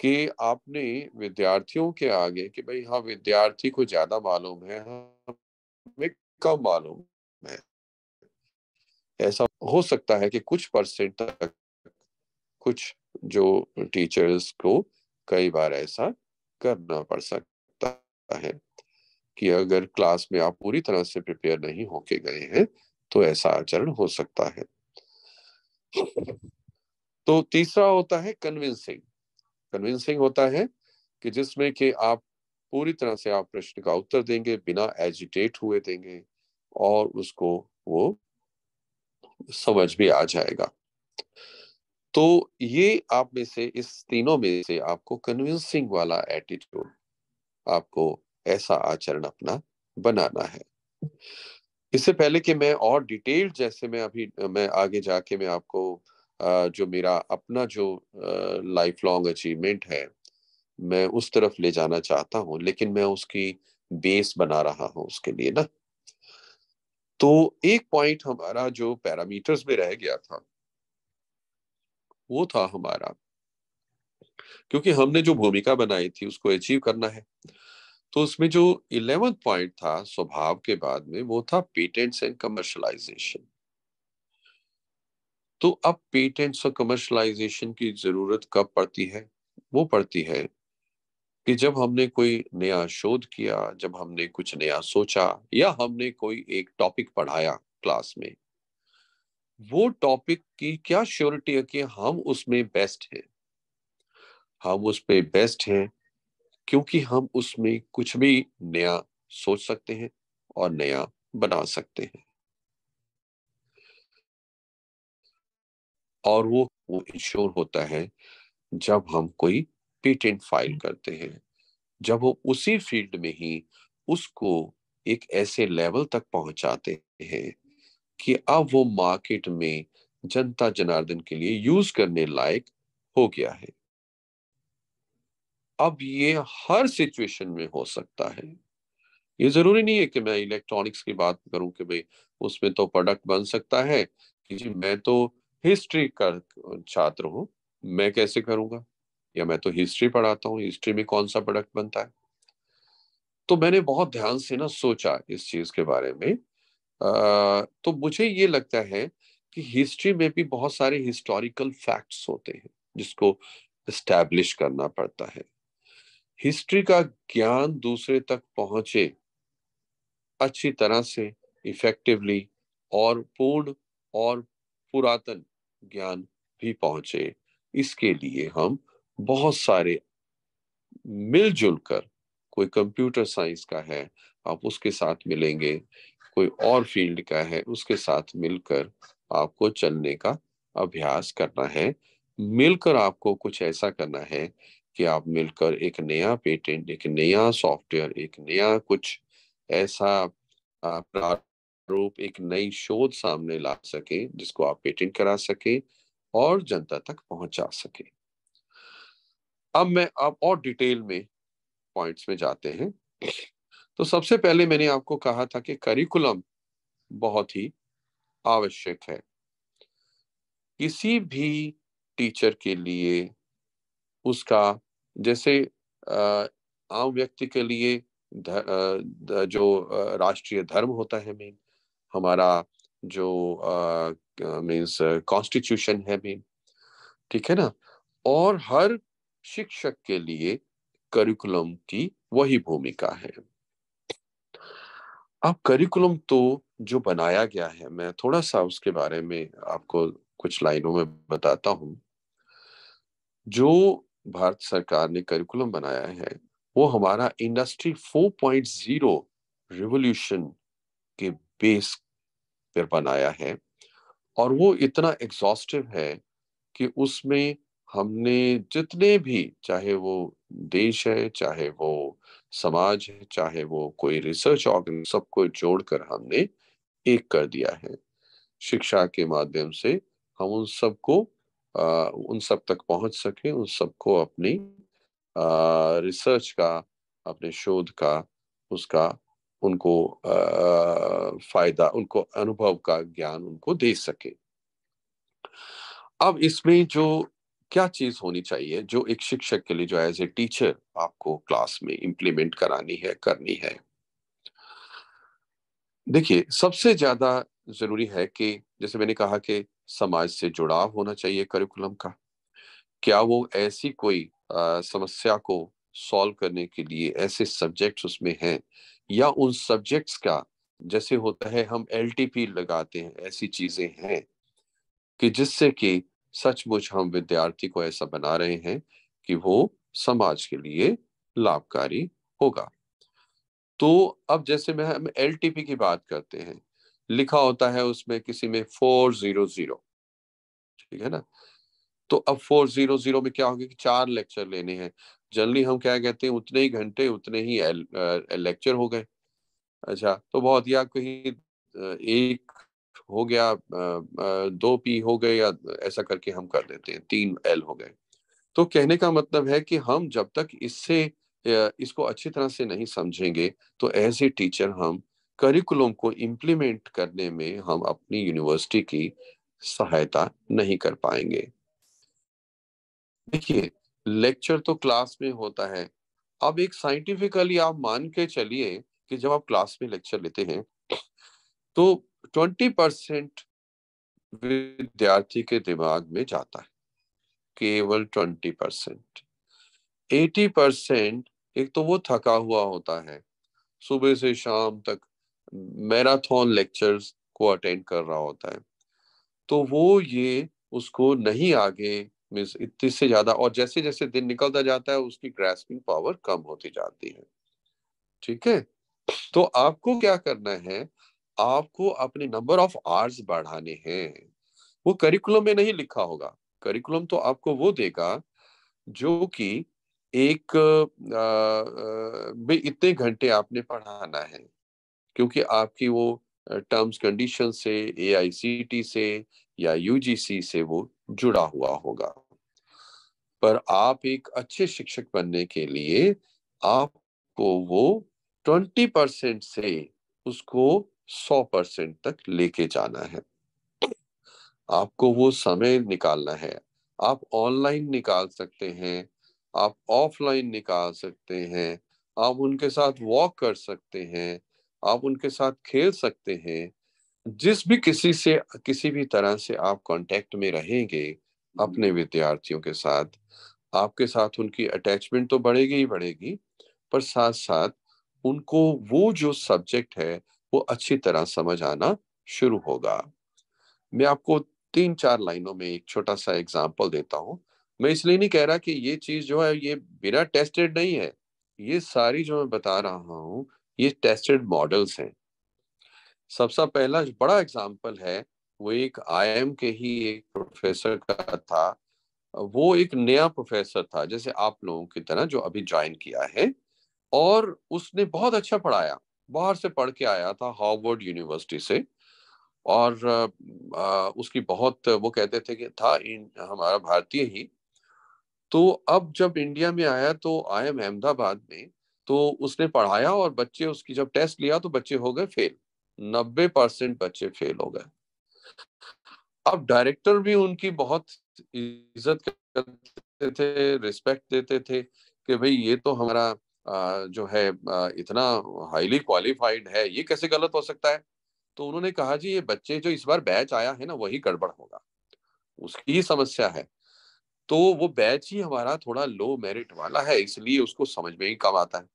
कि आपने विद्यार्थियों के आगे कि भाई हाँ विद्यार्थी को ज्यादा मालूम है हमें कम मालूम है ऐसा हो सकता है कि कुछ परसेंट तक कुछ जो टीचर्स को कई बार ऐसा करना पड़ सकता है कि अगर क्लास में आप पूरी तरह से प्रिपेयर नहीं होके गए हैं तो ऐसा आचरण हो सकता है तो तीसरा होता है कन्विंसिंग कन्विंसिंग होता है कि जिसमें कि आप पूरी तरह से आप प्रश्न का उत्तर देंगे बिना एजिटेट हुए देंगे और उसको वो समझ भी आ जाएगा तो ये आप में से इस तीनों में से आपको कन्विंसिंग वाला एटीट्यूड आपको ऐसा आचरण अपना बनाना है इससे पहले कि मैं और डिटेल जैसे मैं अभी मैं आगे जाके मैं आपको जो मेरा अपना जो लाइफ लॉन्ग अचीवमेंट है मैं उस तरफ ले जाना चाहता हूँ लेकिन मैं उसकी बेस बना रहा हूँ उसके लिए ना तो एक पॉइंट हमारा जो पैरामीटर्स में रह गया था वो था हमारा क्योंकि हमने जो भूमिका बनाई थी उसको अचीव करना है तो उसमें जो इलेवेंथ पॉइंट था स्वभाव के बाद में वो था पेटेंट्स एंड कमर्शलाइजेशन तो अब पेटेंट्स और कमर्शलाइजेशन की जरूरत कब पड़ती है वो पड़ती है कि जब हमने कोई नया शोध किया जब हमने कुछ नया सोचा या हमने कोई एक टॉपिक पढ़ाया क्लास में वो टॉपिक की क्या श्योरिटी है कि हम उसमें बेस्ट हैं हम उसमें बेस्ट हैं क्योंकि हम उसमें कुछ भी नया सोच सकते हैं और नया बना सकते हैं और वो वो इंश्योर होता है जब हम कोई पेटेंट फाइल हम्म। करते हैं जब वो उसी फील्ड में ही उसको एक ऐसे लेवल तक पहुंचाते हैं कि अब वो मार्केट में जनता जनार्दन के लिए यूज करने लायक हो गया है अब ये हर सिचुएशन में हो सकता है ये जरूरी नहीं है कि मैं इलेक्ट्रॉनिक्स की बात करूं कि भाई उसमें तो प्रोडक्ट बन सकता है कि जी मैं तो हिस्ट्री का छात्र हूं मैं कैसे करूंगा या मैं तो हिस्ट्री पढ़ाता हूँ हिस्ट्री में कौन सा प्रोडक्ट बनता है तो मैंने बहुत ध्यान से ना सोचा इस चीज के बारे में आ, तो मुझे ये लगता है कि हिस्ट्री में भी बहुत सारे हिस्टोरिकल फैक्ट्स होते हैं जिसको स्टैब्लिश करना पड़ता है हिस्ट्री का ज्ञान दूसरे तक पहुंचे अच्छी तरह से इफेक्टिवली और पूर्ण और पुरातन ज्ञान भी पहुंचे इसके लिए हम बहुत सारे मिलजुल कर कोई कंप्यूटर साइंस का है आप उसके साथ मिलेंगे कोई और फील्ड का है उसके साथ मिलकर आपको चलने का अभ्यास करना है मिलकर आपको कुछ ऐसा करना है कि आप मिलकर एक नया पेटेंट एक नया सॉफ्टवेयर एक नया कुछ ऐसा प्रारूप एक नई शोध सामने ला सके जिसको आप पेटेंट करा सके और जनता तक पहुंचा सके अब मैं आप और डिटेल में पॉइंट्स में जाते हैं तो सबसे पहले मैंने आपको कहा था कि करिकुलम बहुत ही आवश्यक है किसी भी टीचर के लिए उसका जैसे आम व्यक्ति के लिए ध, जो राष्ट्रीय धर्म होता है मेन हमारा जो मीन्स कॉन्स्टिट्यूशन है मेन ठीक है ना और हर शिक्षक के लिए करिकुलम की वही भूमिका है अब करिकुलम तो जो बनाया गया है मैं थोड़ा सा उसके बारे में आपको कुछ लाइनों में बताता हूं जो भारत सरकार ने करिकुलम बनाया है वो हमारा इंडस्ट्री 4.0 रिवॉल्यूशन के बेस पर बनाया है और वो इतना एग्जॉस्टिव है कि उसमें हमने जितने भी चाहे वो देश है चाहे वो समाज है चाहे वो कोई रिसर्च ऑर्गन सबको जोड़कर हमने एक कर दिया है शिक्षा के माध्यम से हम उन सबको उन सब तक पहुंच सके उन सबको अपनी रिसर्च का अपने शोध का उसका उनको आ, फायदा उनको अनुभव का ज्ञान उनको दे सके अब इसमें जो क्या चीज होनी चाहिए जो एक शिक्षक के लिए जो एज ए टीचर आपको क्लास में इम्प्लीमेंट करानी है करनी है देखिए सबसे ज्यादा जरूरी है कि जैसे मैंने कहा कि समाज से जुड़ाव होना चाहिए करिकुलम का क्या वो ऐसी कोई आ, समस्या को सॉल्व करने के लिए ऐसे सब्जेक्ट्स उसमें हैं या उन सब्जेक्ट्स का जैसे होता है हम एल लगाते हैं ऐसी चीजें हैं कि जिससे कि सचमुच हम विद्यार्थी को ऐसा बना रहे हैं कि वो समाज के लिए लाभकारी होगा तो अब जैसे मैं हम एल की बात करते हैं लिखा होता है उसमें किसी में फोर जीरो जीरो ठीक है ना तो अब फोर जीरो जीरो में क्या होगा कि चार लेक्चर लेने हैं जनरली हम क्या कहते हैं उतने ही घंटे उतने ही लेक्चर हो गए अच्छा तो बहुत या कहीं एक हो गया दो पी हो गए या ऐसा करके हम कर देते हैं तीन एल हो गए तो कहने का मतलब है कि हम जब तक इससे इसको अच्छी तरह से नहीं समझेंगे तो एज ए टीचर हम करिकुलम को इम्प्लीमेंट करने में हम अपनी यूनिवर्सिटी की सहायता नहीं कर पाएंगे देखिए लेक्चर तो क्लास में होता है अब एक साइंटिफिकली आप मान के चलिए कि जब आप क्लास में लेक्चर लेते हैं तो ट्वेंटी परसेंट विद्यार्थी के दिमाग में जाता है केवल ट्वेंटी परसेंट एटी परसेंट एक तो वो थका हुआ होता है सुबह से शाम तक मैराथन लेक्चर्स को अटेंड कर रहा होता है तो वो ये उसको नहीं आगे मीन्स इतनी से ज्यादा और जैसे जैसे दिन निकलता जाता है उसकी ग्रेस्पिंग पावर कम होती जाती है ठीक है तो आपको क्या करना है आपको अपने नंबर ऑफ आवर्स बढ़ाने हैं वो करिकुलम में नहीं लिखा होगा करिकुलम तो आपको वो देगा जो कि एक भी इतने घंटे आपने पढ़ाना है क्योंकि आपकी वो टर्म्स कंडीशन से ए से या यूजीसी से वो जुड़ा हुआ होगा पर आप एक अच्छे शिक्षक बनने के लिए आपको वो ट्वेंटी परसेंट से उसको सौ परसेंट तक लेके जाना है आपको वो समय निकालना है आप ऑनलाइन निकाल सकते हैं आप ऑफलाइन निकाल सकते हैं आप उनके साथ वॉक कर सकते हैं आप उनके साथ खेल सकते हैं जिस भी किसी से किसी भी तरह से आप कांटेक्ट में रहेंगे अपने हम्म। विद्यार्थियों के साथ आपके साथ उनकी अटैचमेंट तो बढ़ेगी ही बढ़ेगी पर साथ साथ उनको वो जो सब्जेक्ट है वो अच्छी तरह समझ आना शुरू होगा मैं आपको तीन चार लाइनों में एक छोटा सा एग्जाम्पल देता हूँ मैं इसलिए नहीं कह रहा कि ये चीज जो है ये बिना टेस्टेड नहीं है ये सारी जो मैं बता रहा हूँ ये टेस्टेड मॉडल्स हैं सबसे पहला बड़ा एग्जाम्पल है वो एक आईएम के ही एक प्रोफेसर का था वो एक नया प्रोफेसर था जैसे आप लोगों की तरह जो अभी ज्वाइन किया है और उसने बहुत अच्छा पढ़ाया बाहर से पढ़ के आया था हार्वर्ड यूनिवर्सिटी से और आ, उसकी बहुत वो कहते थे कि था इन हमारा भारतीय ही तो अब जब इंडिया में आया तो आया अहमदाबाद में तो उसने पढ़ाया और बच्चे उसकी जब टेस्ट लिया तो बच्चे हो गए फेल नब्बे परसेंट बच्चे फेल हो गए अब डायरेक्टर भी उनकी बहुत इज्जत करते थे रिस्पेक्ट देते थे कि भाई ये तो हमारा जो है इतना हाईली क्वालिफाइड है ये कैसे गलत हो सकता है तो उन्होंने कहा जी ये बच्चे जो इस बार बैच आया है ना वही गड़बड़ होगा उसकी ही समस्या है तो वो बैच ही हमारा थोड़ा लो मेरिट वाला है इसलिए उसको समझ में ही कम आता है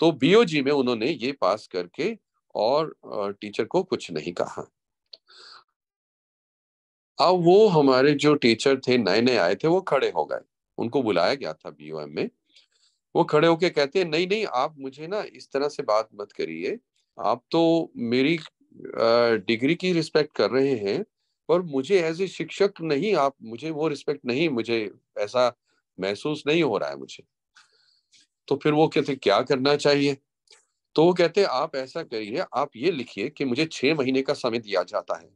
तो बीओजी में उन्होंने ये पास करके और टीचर को कुछ नहीं कहा अब वो हमारे जो टीचर थे नए नए आए थे वो खड़े हो गए उनको बुलाया गया था बीओएम में वो खड़े होके कहते हैं नहीं नहीं आप मुझे ना इस तरह से बात मत करिए आप तो मेरी डिग्री की रिस्पेक्ट कर रहे हैं पर मुझे एज ए शिक्षक नहीं आप मुझे वो रिस्पेक्ट नहीं मुझे ऐसा महसूस नहीं हो रहा है मुझे तो फिर वो कहते क्या करना चाहिए तो वो कहते आप ऐसा करिए आप ये लिखिए कि मुझे छह महीने का समय दिया जाता है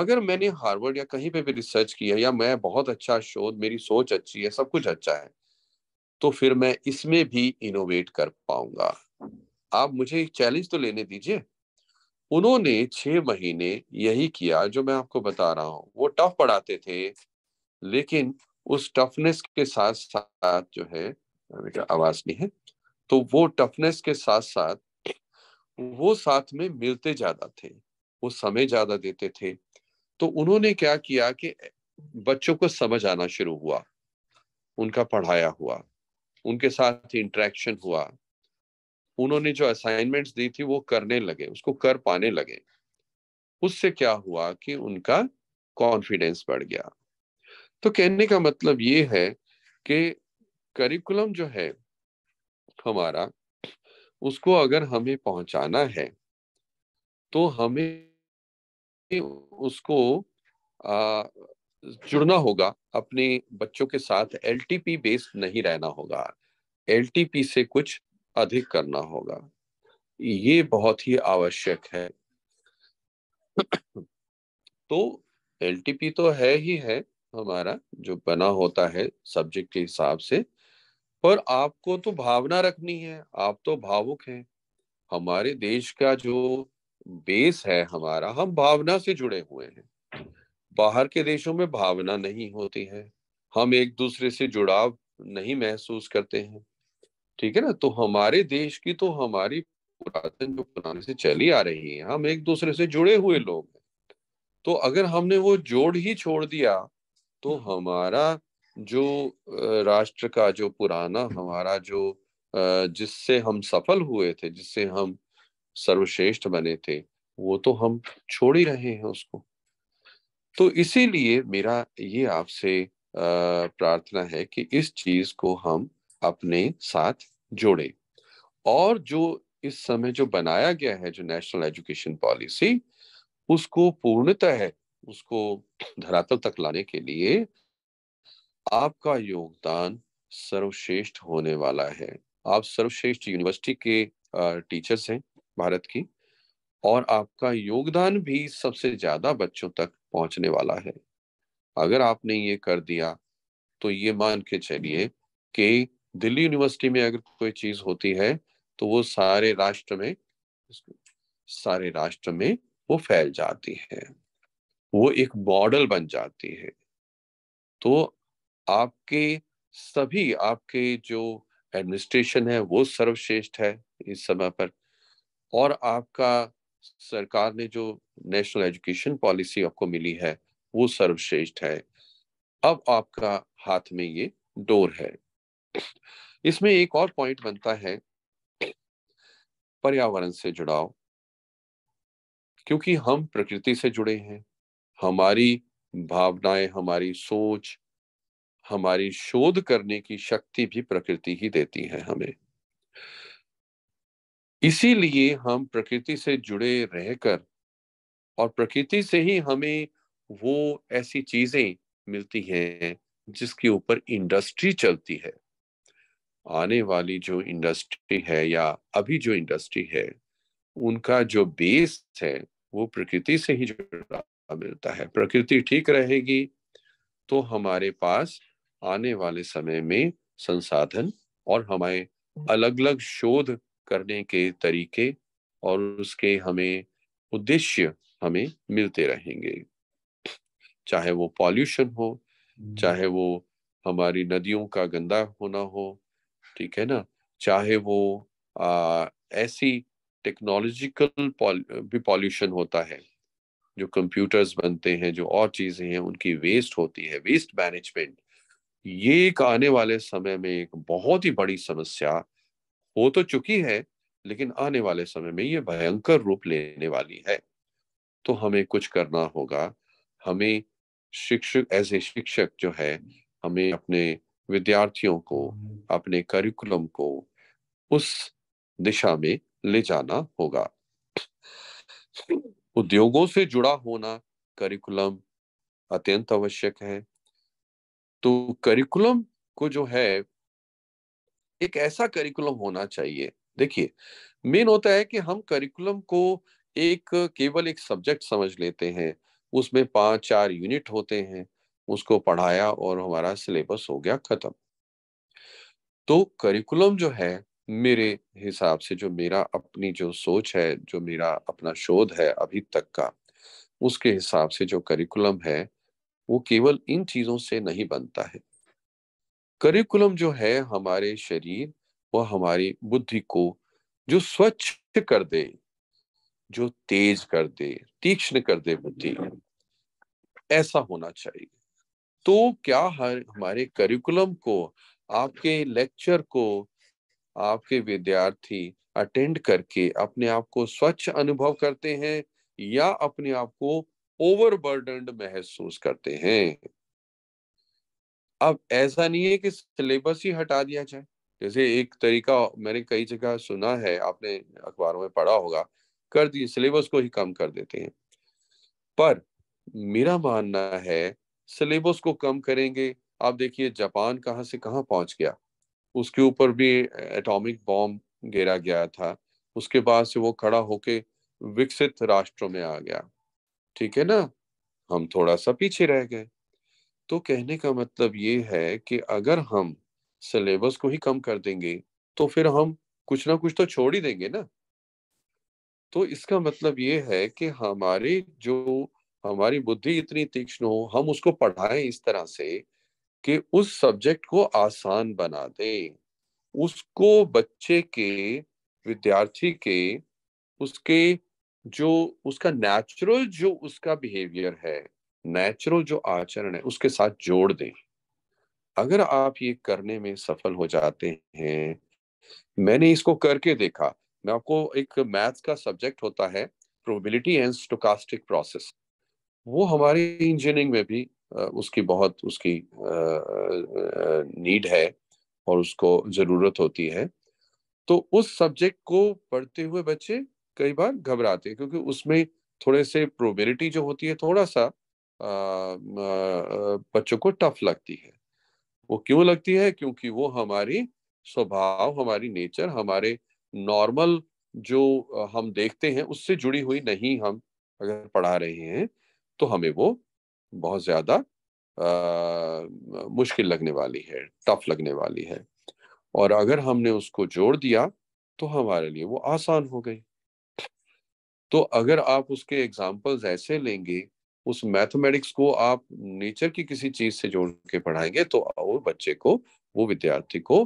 अगर मैंने हार्वर्ड या कहीं पे भी रिसर्च किया या मैं बहुत अच्छा शोध मेरी सोच अच्छी है सब कुछ अच्छा है तो फिर मैं इसमें भी इनोवेट कर पाऊंगा आप मुझे चैलेंज तो लेने दीजिए उन्होंने छह महीने यही किया जो मैं आपको बता रहा हूँ वो टफ पढ़ाते थे लेकिन उस टफनेस के साथ साथ जो है आवाज नहीं है तो वो टफनेस के साथ साथ वो साथ में मिलते ज्यादा थे वो समय ज्यादा देते थे तो उन्होंने क्या किया कि बच्चों को समझ आना शुरू हुआ उनका पढ़ाया हुआ उनके साथ इंटरेक्शन हुआ उन्होंने जो असाइनमेंट्स दी थी वो करने लगे उसको कर पाने लगे उससे क्या हुआ कि उनका कॉन्फिडेंस बढ़ गया तो कहने का मतलब ये है कि करिकुलम जो है हमारा उसको अगर हमें पहुंचाना है तो हमें उसको आ, जुड़ना होगा अपने बच्चों के साथ एल बेस्ड नहीं रहना होगा एल से कुछ अधिक करना होगा ये बहुत ही आवश्यक है तो एल तो है ही है हमारा जो बना होता है सब्जेक्ट के हिसाब से पर आपको तो भावना रखनी है आप तो भावुक हैं हमारे देश का जो बेस है हमारा हम भावना से जुड़े हुए हैं बाहर के देशों में भावना नहीं होती है हम एक दूसरे से जुड़ाव नहीं महसूस करते हैं ठीक है ना तो हमारे देश की तो हमारी पुरातन जो पुराने से चली आ रही है हम एक दूसरे से जुड़े हुए लोग हैं तो अगर हमने वो जोड़ ही छोड़ दिया तो हमारा जो राष्ट्र का जो पुराना हमारा जो जिससे हम सफल हुए थे जिससे हम सर्वश्रेष्ठ बने थे वो तो हम छोड़ ही रहे हैं उसको तो इसीलिए मेरा ये आपसे प्रार्थना है कि इस चीज को हम अपने साथ जोड़े और जो इस समय जो बनाया गया है जो नेशनल एजुकेशन पॉलिसी उसको पूर्णतः है उसको धरातल तक लाने के लिए आपका योगदान सर्वश्रेष्ठ होने वाला है आप सर्वश्रेष्ठ यूनिवर्सिटी के टीचर्स हैं भारत की और आपका योगदान भी सबसे ज्यादा बच्चों तक पहुंचने वाला है अगर आपने ये कर दिया तो ये मान के चलिए कि दिल्ली यूनिवर्सिटी में अगर कोई चीज होती है तो वो सारे राष्ट्र में सारे राष्ट्र में वो फैल जाती है वो एक मॉडल बन जाती है तो आपके सभी आपके जो एडमिनिस्ट्रेशन है वो सर्वश्रेष्ठ है इस समय पर और आपका सरकार ने जो नेशनल एजुकेशन पॉलिसी आपको मिली है वो सर्वश्रेष्ठ है अब आपका हाथ में ये डोर है इसमें एक और पॉइंट बनता है पर्यावरण से जुड़ाव क्योंकि हम प्रकृति से जुड़े हैं हमारी भावनाएं हमारी सोच हमारी शोध करने की शक्ति भी प्रकृति ही देती है हमें इसीलिए हम प्रकृति से जुड़े रहकर और प्रकृति से ही हमें वो ऐसी चीजें मिलती हैं जिसके ऊपर इंडस्ट्री चलती है आने वाली जो इंडस्ट्री है या अभी जो इंडस्ट्री है उनका जो बेस है वो प्रकृति से ही जुड़ा मिलता है प्रकृति ठीक रहेगी तो हमारे पास आने वाले समय में संसाधन और हमारे अलग अलग शोध करने के तरीके और उसके हमें उद्देश्य हमें मिलते रहेंगे चाहे वो पॉल्यूशन हो हम्म। चाहे वो हमारी नदियों का गंदा होना हो ठीक है ना चाहे वो आ, ऐसी टेक्नोलॉजिकल भी पॉल्यूशन होता है जो कंप्यूटर्स बनते हैं जो और चीजें हैं उनकी वेस्ट होती है वेस्ट मैनेजमेंट ये एक आने वाले समय में एक बहुत ही बड़ी समस्या हो तो चुकी है लेकिन आने वाले समय में ये भयंकर रूप लेने वाली है तो हमें कुछ करना होगा हमें शिक्षक एज ए शिक्षक जो है हमें अपने विद्यार्थियों को अपने करिकुलम को उस दिशा में ले जाना होगा उद्योगों से जुड़ा होना करिकुलम अत्यंत आवश्यक है तो करिकुलम को जो है एक ऐसा करिकुलम होना चाहिए देखिए मेन होता है कि हम करिकुलम को एक केवल एक सब्जेक्ट समझ लेते हैं उसमें पांच चार यूनिट होते हैं उसको पढ़ाया और हमारा सिलेबस हो गया खत्म तो करिकुलम जो है मेरे हिसाब से जो मेरा अपनी जो सोच है जो मेरा अपना शोध है अभी तक का उसके हिसाब से जो करिकुलम है वो केवल इन चीजों से नहीं बनता है करिकुलम जो है हमारे शरीर व हमारी बुद्धि को जो स्वच्छ कर दे जो तेज कर दे तीक्ष्ण कर दे बुद्धि ऐसा होना चाहिए तो क्या हर हमारे करिकुलम को आपके लेक्चर को आपके विद्यार्थी अटेंड करके अपने आप को स्वच्छ अनुभव करते हैं या अपने आप को ओवरबर्डन महसूस करते हैं अब ऐसा नहीं है कि सिलेबस ही हटा दिया जाए जैसे एक तरीका मैंने कई जगह सुना है आपने अखबारों में पढ़ा होगा कर दिए सिलेबस को ही कम कर देते हैं पर मेरा मानना है सिलेबस को कम करेंगे आप देखिए जापान कहाँ से कहाँ पहुंच गया उसके ऊपर भी एटॉमिक बॉम्ब घेरा गया था उसके बाद से वो खड़ा होके विकसित राष्ट्रों में आ गया ठीक है ना हम थोड़ा सा पीछे रह गए तो कहने का मतलब ये है कि अगर हम सिलेबस को ही कम कर देंगे तो फिर हम कुछ ना कुछ तो छोड़ ही देंगे ना तो इसका मतलब ये है कि हमारे जो हमारी बुद्धि इतनी तीक्ष्ण हो हम उसको पढ़ाएं इस तरह से कि उस सब्जेक्ट को आसान बना दे उसको बच्चे के विद्यार्थी के उसके जो उसका नेचुरल जो उसका बिहेवियर है नेचुरल जो आचरण है उसके साथ जोड़ दें अगर आप ये करने में सफल हो जाते हैं मैंने इसको करके देखा मैं आपको एक मैथ्स का सब्जेक्ट होता है प्रोबेबिलिटी एंड स्टोकास्टिक प्रोसेस वो हमारी इंजीनियरिंग में भी उसकी बहुत उसकी नीड है और उसको ज़रूरत होती है तो उस सब्जेक्ट को पढ़ते हुए बच्चे कई बार घबराते हैं क्योंकि उसमें थोड़े से प्रोबेबिलिटी जो होती है थोड़ा सा बच्चों को टफ लगती है वो क्यों लगती है क्योंकि वो हमारी स्वभाव हमारी नेचर हमारे नॉर्मल जो हम देखते हैं उससे जुड़ी हुई नहीं हम अगर पढ़ा रहे हैं तो हमें वो बहुत ज्यादा मुश्किल लगने वाली है टफ लगने वाली है और अगर हमने उसको जोड़ दिया तो हमारे लिए वो आसान हो गई तो अगर आप उसके एग्जाम्पल्स ऐसे लेंगे उस मैथमेटिक्स को आप नेचर की किसी चीज से जोड़ के पढ़ाएंगे तो वो बच्चे को वो विद्यार्थी को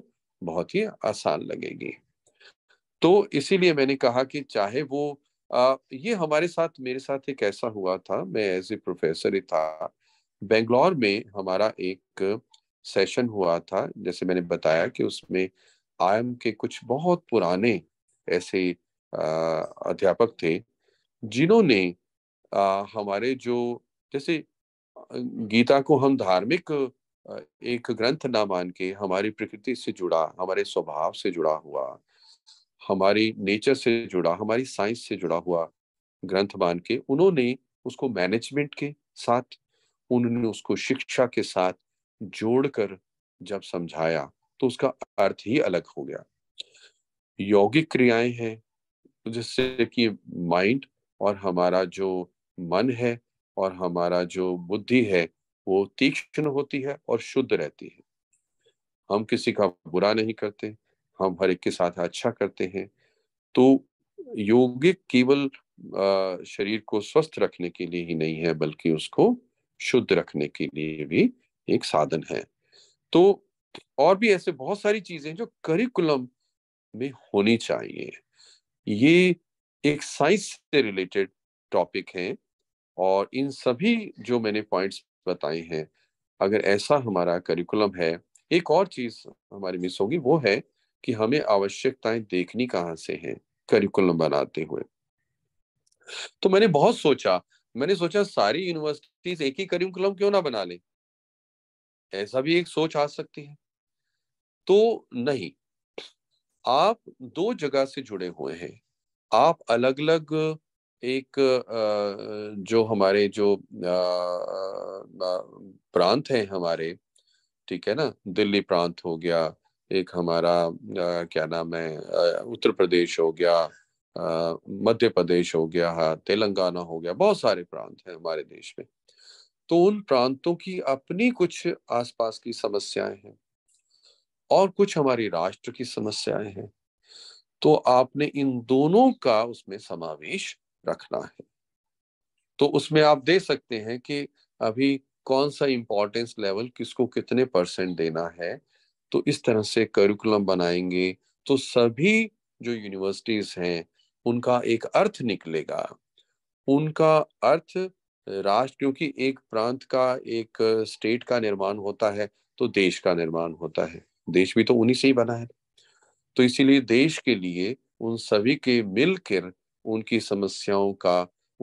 बहुत ही आसान लगेगी तो इसीलिए मैंने कहा कि चाहे वो आ, ये हमारे साथ मेरे साथ एक ऐसा हुआ था मैं एज ए प्रोफेसर ही था बेंगलोर में हमारा एक सेशन हुआ था जैसे मैंने बताया कि उसमें आयम के कुछ बहुत पुराने ऐसे आ, अध्यापक थे जिन्होंने हमारे जो जैसे गीता को हम धार्मिक एक ग्रंथ ना मान के हमारी प्रकृति से जुड़ा हमारे स्वभाव से जुड़ा हुआ हमारी नेचर से जुड़ा हमारी साइंस से जुड़ा हुआ ग्रंथ मान के उन्होंने उसको मैनेजमेंट के साथ उन्होंने उसको शिक्षा के साथ जोड़कर जब समझाया तो उसका अर्थ ही अलग हो गया यौगिक क्रियाएं हैं जिससे कि माइंड और हमारा जो मन है और हमारा जो बुद्धि है वो तीक्ष्ण होती है और शुद्ध रहती है हम किसी का बुरा नहीं करते हम हर एक के साथ अच्छा करते हैं तो योगिक केवल शरीर को स्वस्थ रखने के लिए ही नहीं है बल्कि उसको शुद्ध रखने के लिए भी एक साधन है तो और भी ऐसे बहुत सारी चीजें जो करिकुलम में होनी चाहिए ये एक साइंस से रिलेटेड टॉपिक हैं और इन सभी जो मैंने पॉइंट्स बताए हैं अगर ऐसा हमारा करिकुलम है एक और चीज हमारी मिस होगी वो है कि हमें आवश्यकताएं देखनी कहाँ से है करिकुलम बनाते हुए तो मैंने बहुत सोचा मैंने सोचा सारी यूनिवर्सिटीज एक ही करिकुलम क्यों ना बना ले ऐसा भी एक सोच आ सकती है तो नहीं आप दो जगह से जुड़े हुए हैं आप अलग अलग एक जो हमारे जो प्रांत हैं हमारे ठीक है ना दिल्ली प्रांत हो गया एक हमारा क्या नाम है उत्तर प्रदेश हो गया मध्य प्रदेश हो गया हाँ, तेलंगाना हो गया बहुत सारे प्रांत हैं हमारे देश में तो उन प्रांतों की अपनी कुछ आसपास की समस्याएं हैं और कुछ हमारी राष्ट्र की समस्याएं हैं तो आपने इन दोनों का उसमें समावेश रखना है तो उसमें आप दे सकते हैं कि अभी कौन सा इम्पोर्टेंस लेवल किसको कितने परसेंट देना है तो इस तरह से करिकुलम बनाएंगे तो सभी जो यूनिवर्सिटीज हैं उनका एक अर्थ निकलेगा उनका अर्थ राष्ट्र क्योंकि एक प्रांत का एक स्टेट का निर्माण होता है तो देश का निर्माण होता है देश भी तो उन्हीं से ही बना है तो इसीलिए देश के लिए उन सभी के मिलकर उनकी समस्याओं का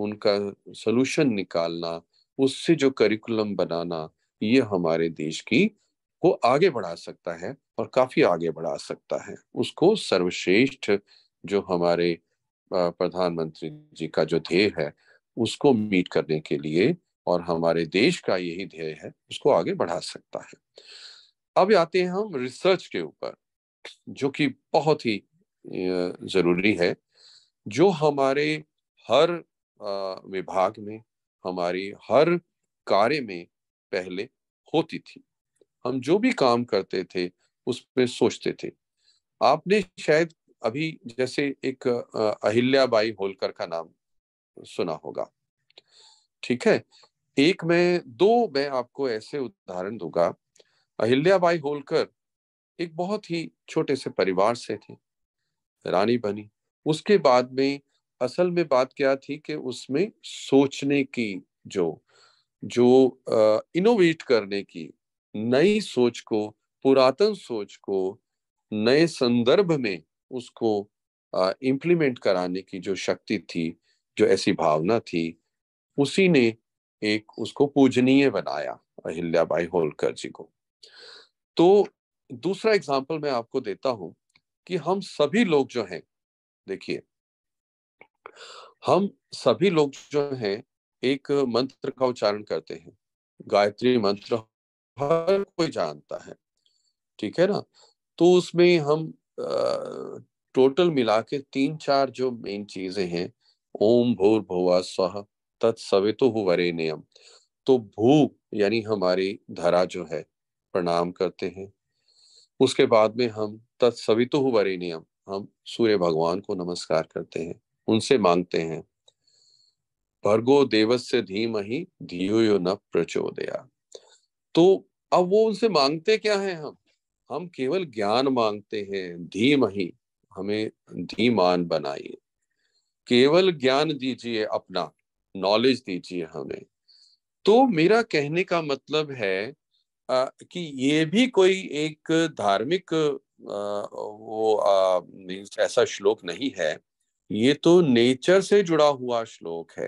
उनका सलूशन निकालना उससे जो करिकुलम बनाना ये हमारे देश की को आगे बढ़ा सकता है और काफी आगे बढ़ा सकता है उसको सर्वश्रेष्ठ जो हमारे प्रधानमंत्री जी का जो ध्येय है उसको मीट करने के लिए और हमारे देश का यही ध्येय है उसको आगे बढ़ा सकता है अब आते हैं हम रिसर्च के ऊपर जो कि बहुत ही जरूरी है जो हमारे हर विभाग में हमारी हर कार्य में पहले होती थी हम जो भी काम करते थे उस पर सोचते थे आपने शायद अभी जैसे एक अहिल्याबाई होलकर का नाम सुना होगा ठीक है एक में दो मैं आपको ऐसे उदाहरण दूंगा अहिल्याबाई होलकर एक बहुत ही छोटे से परिवार से थे रानी बनी उसके बाद में असल में बात क्या थी कि उसमें सोचने की जो जो इनोवेट करने की नई सोच को पुरातन सोच को नए संदर्भ में उसको इम्प्लीमेंट कराने की जो शक्ति थी जो ऐसी भावना थी उसी ने एक उसको पूजनीय बनाया अहिल्या बाई होलकर जी को तो दूसरा एग्जाम्पल मैं आपको देता हूं कि हम सभी लोग जो हैं देखिए हम सभी लोग जो हैं एक मंत्र का उच्चारण करते हैं गायत्री मंत्र हर कोई जानता है ठीक है ना तो उसमें हम आ, टोटल मिला के तीन चार जो मेन चीजें हैं ओम भूर भुवा स्व तत्सवितु नियम तो भू यानी हमारी धरा जो है प्रणाम करते हैं उसके बाद में हम तत्सवितु नियम हम सूर्य भगवान को नमस्कार करते हैं उनसे मांगते हैं भर्गो देवस्य धीम ही धीयो यो न प्रचोदया तो अब वो उनसे मांगते क्या है हम हम केवल ज्ञान मांगते हैं धीम ही हमें धीमान बनाइए केवल ज्ञान दीजिए अपना नॉलेज दीजिए हमें तो मेरा कहने का मतलब है आ, कि ये भी कोई एक धार्मिक वो आ, ऐसा श्लोक नहीं है ये तो नेचर से जुड़ा हुआ श्लोक है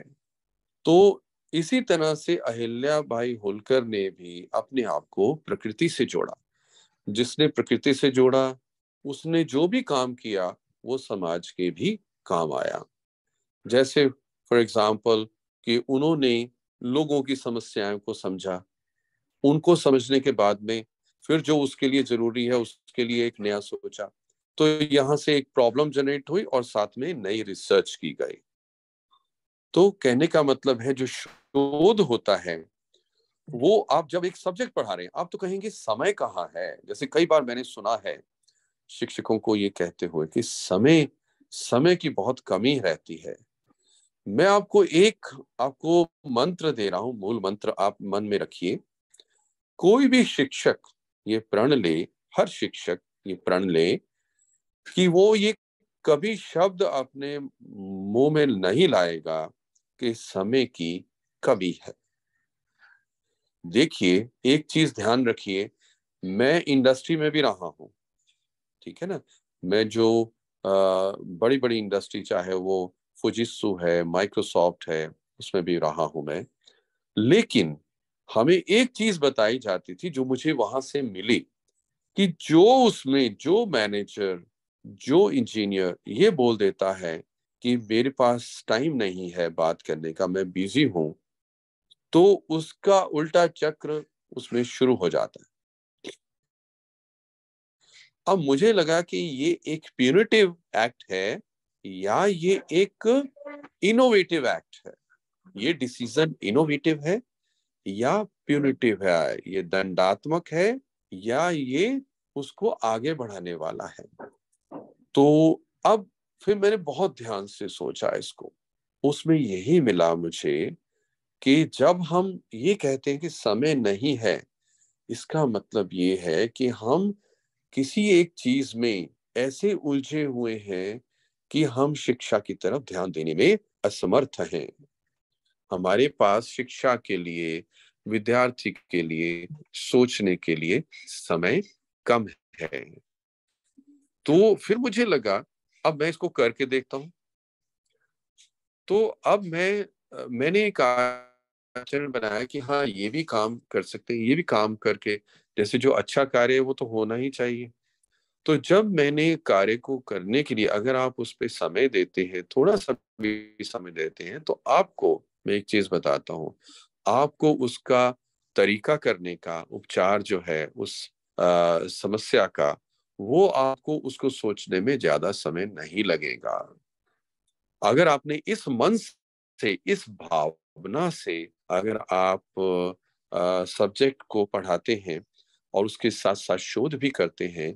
तो इसी तरह से अहिल्या भाई होलकर ने भी अपने आप को प्रकृति से जोड़ा जिसने प्रकृति से जोड़ा उसने जो भी काम किया वो समाज के भी काम आया जैसे फॉर एग्जाम्पल कि उन्होंने लोगों की समस्याओं को समझा उनको समझने के बाद में फिर जो उसके लिए जरूरी है उसके लिए एक नया सोचा तो यहां से एक प्रॉब्लम जनरेट हुई और साथ में नई रिसर्च की गई तो कहने का मतलब है जो शोध होता है वो आप जब एक सब्जेक्ट पढ़ा रहे हैं आप तो कहेंगे समय कहाँ है जैसे कई बार मैंने सुना है शिक्षकों को ये कहते हुए कि समय समय की बहुत कमी रहती है मैं आपको एक आपको मंत्र दे रहा हूं मूल मंत्र आप मन में रखिए कोई भी शिक्षक ये प्रण ले हर शिक्षक ये प्रण ले कि वो ये कभी शब्द अपने मुंह में नहीं लाएगा कि समय की कमी है देखिए एक चीज ध्यान रखिए मैं इंडस्ट्री में भी रहा हूं ठीक है ना मैं जो आ, बड़ी बड़ी इंडस्ट्री चाहे वो फुजिस्सू है माइक्रोसॉफ्ट है उसमें भी रहा हूं मैं लेकिन हमें एक चीज बताई जाती थी जो मुझे वहां से मिली कि जो उसमें जो मैनेजर जो इंजीनियर ये बोल देता है कि मेरे पास टाइम नहीं है बात करने का मैं बिजी हूं तो उसका उल्टा चक्र उसमें शुरू हो जाता है अब मुझे लगा कि ये एक प्यूनिटिव एक्ट है या ये एक इनोवेटिव एक्ट है ये डिसीजन इनोवेटिव है या प्यूनिटिव है ये दंडात्मक है या ये उसको आगे बढ़ाने वाला है तो अब फिर मैंने बहुत ध्यान से सोचा इसको उसमें यही मिला मुझे कि जब हम ये कहते हैं कि समय नहीं है इसका मतलब ये है कि हम किसी एक चीज में ऐसे उलझे हुए हैं कि हम शिक्षा की तरफ ध्यान देने में असमर्थ हैं हमारे पास शिक्षा के लिए विद्यार्थी के लिए सोचने के लिए समय कम है तो फिर मुझे लगा अब मैं इसको करके देखता हूं तो अब मैं मैंने एक आचरण बनाया कि हाँ ये भी काम कर सकते हैं ये भी काम करके जैसे जो अच्छा कार्य है वो तो होना ही चाहिए तो जब मैंने कार्य को करने के लिए अगर आप उस पर समय देते हैं थोड़ा सा भी समय देते हैं तो आपको मैं एक चीज बताता हूँ आपको उसका तरीका करने का उपचार जो है उस आ, समस्या का वो आपको उसको सोचने में ज्यादा समय नहीं लगेगा अगर आपने इस मन से इस भावना से अगर आप सब्जेक्ट को पढ़ाते हैं और उसके साथ साथ शोध भी करते हैं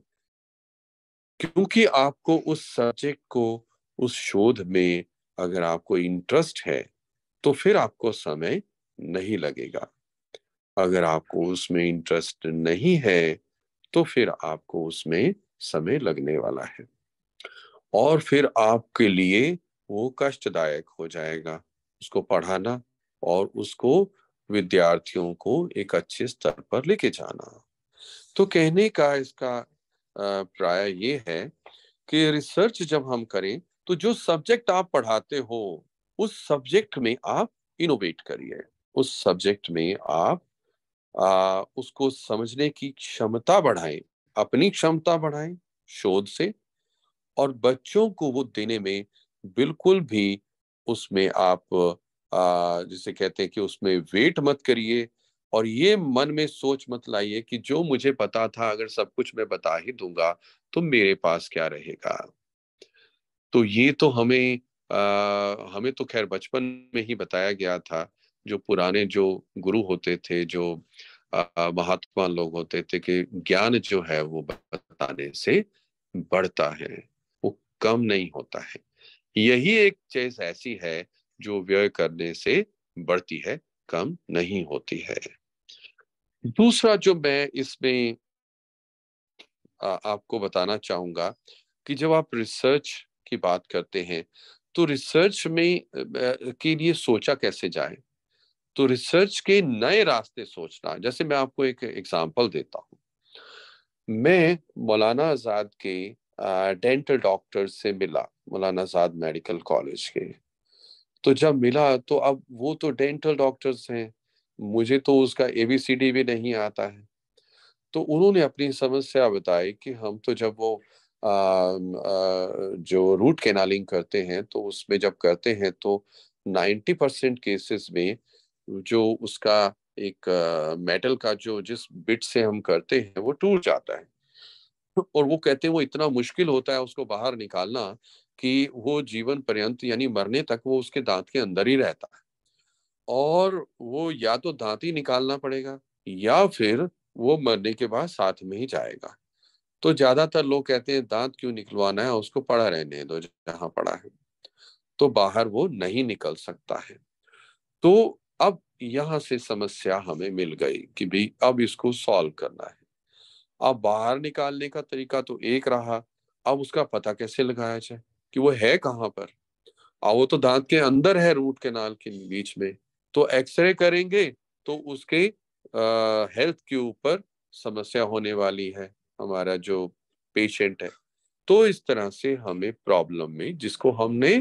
क्योंकि आपको उस सब्जेक्ट को उस शोध में अगर आपको इंटरेस्ट है तो फिर आपको समय नहीं लगेगा अगर आपको उसमें इंटरेस्ट नहीं है तो फिर आपको उसमें समय लगने वाला है और फिर आपके लिए वो कष्टदायक हो जाएगा उसको पढ़ाना और उसको विद्यार्थियों को एक अच्छे स्तर पर लेके जाना तो कहने का इसका प्राय ये है कि रिसर्च जब हम करें तो जो सब्जेक्ट आप पढ़ाते हो उस सब्जेक्ट में आप इनोवेट करिए उस सब्जेक्ट में आप आ, उसको समझने की क्षमता बढ़ाएं अपनी क्षमता बढ़ाएं शोध से और बच्चों को वो देने में बिल्कुल भी उसमें आप आ, जिसे कहते हैं कि उसमें वेट मत करिए और ये मन में सोच मत लाइए कि जो मुझे पता था अगर सब कुछ मैं बता ही दूंगा तो मेरे पास क्या रहेगा तो ये तो हमें आ, हमें तो खैर बचपन में ही बताया गया था जो पुराने जो गुरु होते थे जो महात्मा लोग होते थे कि ज्ञान जो है वो बताने से बढ़ता है वो कम नहीं होता है यही एक चीज ऐसी है जो व्यय करने से बढ़ती है कम नहीं होती है दूसरा जो मैं इसमें आपको बताना चाहूंगा कि जब आप रिसर्च की बात करते हैं तो रिसर्च में के लिए सोचा कैसे जाए तो रिसर्च के नए रास्ते सोचना जैसे मैं आपको एक एग्जांपल देता हूँ मैं मौलाना आज़ाद के डेंटल डॉक्टर से मिला मौलाना आज़ाद मेडिकल कॉलेज के तो जब मिला तो अब वो तो डेंटल डॉक्टर्स हैं मुझे तो उसका ए बी सी डी भी नहीं आता है तो उन्होंने अपनी समस्या बताई कि हम तो जब वो जो रूट कैनालिंग करते हैं तो उसमें जब करते हैं तो 90 परसेंट केसेस में जो उसका एक मेटल का जो जिस बिट से हम करते हैं वो टूट जाता है और वो कहते हैं वो इतना मुश्किल होता है उसको बाहर निकालना कि वो जीवन पर्यंत यानी मरने तक वो उसके दांत के अंदर ही रहता है और वो या तो दांत ही निकालना पड़ेगा या फिर वो मरने के बाद साथ में ही जाएगा तो ज्यादातर लोग कहते हैं दांत क्यों निकलवाना है उसको पड़ा रहने दो जहां पड़ा है तो बाहर वो नहीं निकल सकता है तो अब यहाँ से समस्या हमें मिल गई कि भाई अब इसको सॉल्व करना है अब बाहर निकालने का तरीका तो एक रहा अब उसका पता कैसे लगाया जाए कि वो है कहाँ पर और वो तो दांत के अंदर है रूट केनाल के बीच में तो एक्सरे करेंगे तो उसके आ, हेल्थ के ऊपर समस्या होने वाली है हमारा जो पेशेंट है तो इस तरह से हमें प्रॉब्लम में जिसको हमने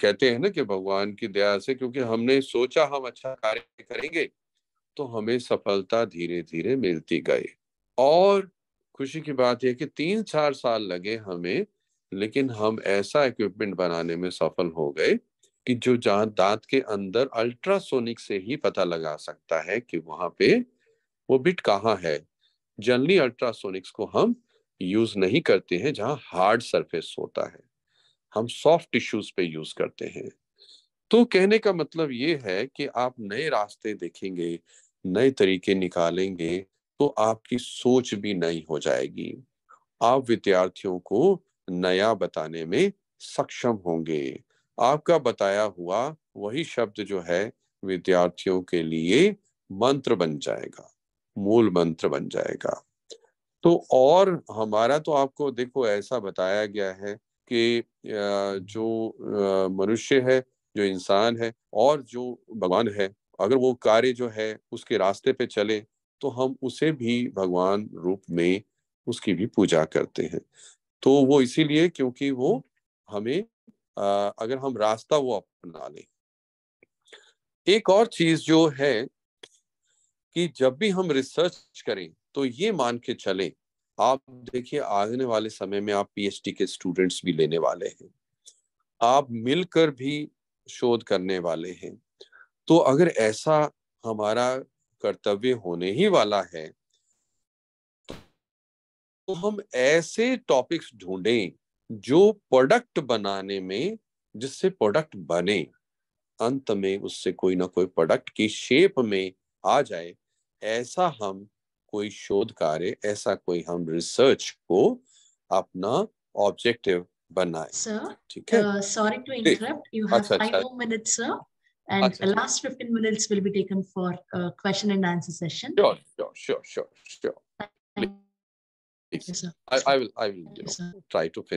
कहते हैं ना कि भगवान की दया से क्योंकि हमने सोचा हम अच्छा कार्य करेंगे तो हमें सफलता धीरे धीरे मिलती गई और खुशी की बात यह कि तीन चार साल लगे हमें लेकिन हम ऐसा इक्विपमेंट बनाने में सफल हो गए कि जो जहाँ दांत के अंदर अल्ट्रासोनिक से ही पता लगा सकता है कि वहां पे वो बिट कहाँ है जनरली अल्ट्रासोनिक्स को हम यूज नहीं करते हैं जहां हार्ड सरफेस होता है हम सॉफ्ट टिश्यूज पे यूज करते हैं तो कहने का मतलब ये है कि आप नए रास्ते देखेंगे नए तरीके निकालेंगे तो आपकी सोच भी नई हो जाएगी आप विद्यार्थियों को नया बताने में सक्षम होंगे आपका बताया हुआ वही शब्द जो है विद्यार्थियों के लिए मंत्र बन जाएगा मूल मंत्र बन जाएगा तो और हमारा तो आपको देखो ऐसा बताया गया है कि जो मनुष्य है जो इंसान है और जो भगवान है अगर वो कार्य जो है उसके रास्ते पे चले तो हम उसे भी भगवान रूप में उसकी भी पूजा करते हैं तो वो इसीलिए क्योंकि वो हमें अगर हम रास्ता वो अपना लें एक और चीज जो है कि जब भी हम रिसर्च करें तो ये मान के चले आप देखिए आने वाले समय में आप पीएचडी के स्टूडेंट्स भी लेने वाले हैं आप मिलकर भी शोध करने वाले हैं तो अगर ऐसा हमारा कर्तव्य होने ही वाला है तो हम ऐसे टॉपिक्स ढूंढें जो प्रोडक्ट बनाने में जिससे प्रोडक्ट बने अंत में उससे कोई ना कोई प्रोडक्ट की शेप में आ जाए ऐसा हम कोई शोध कार्य ऐसा कोई हम रिसर्च को अपना ऑब्जेक्टिव बनाए ठीक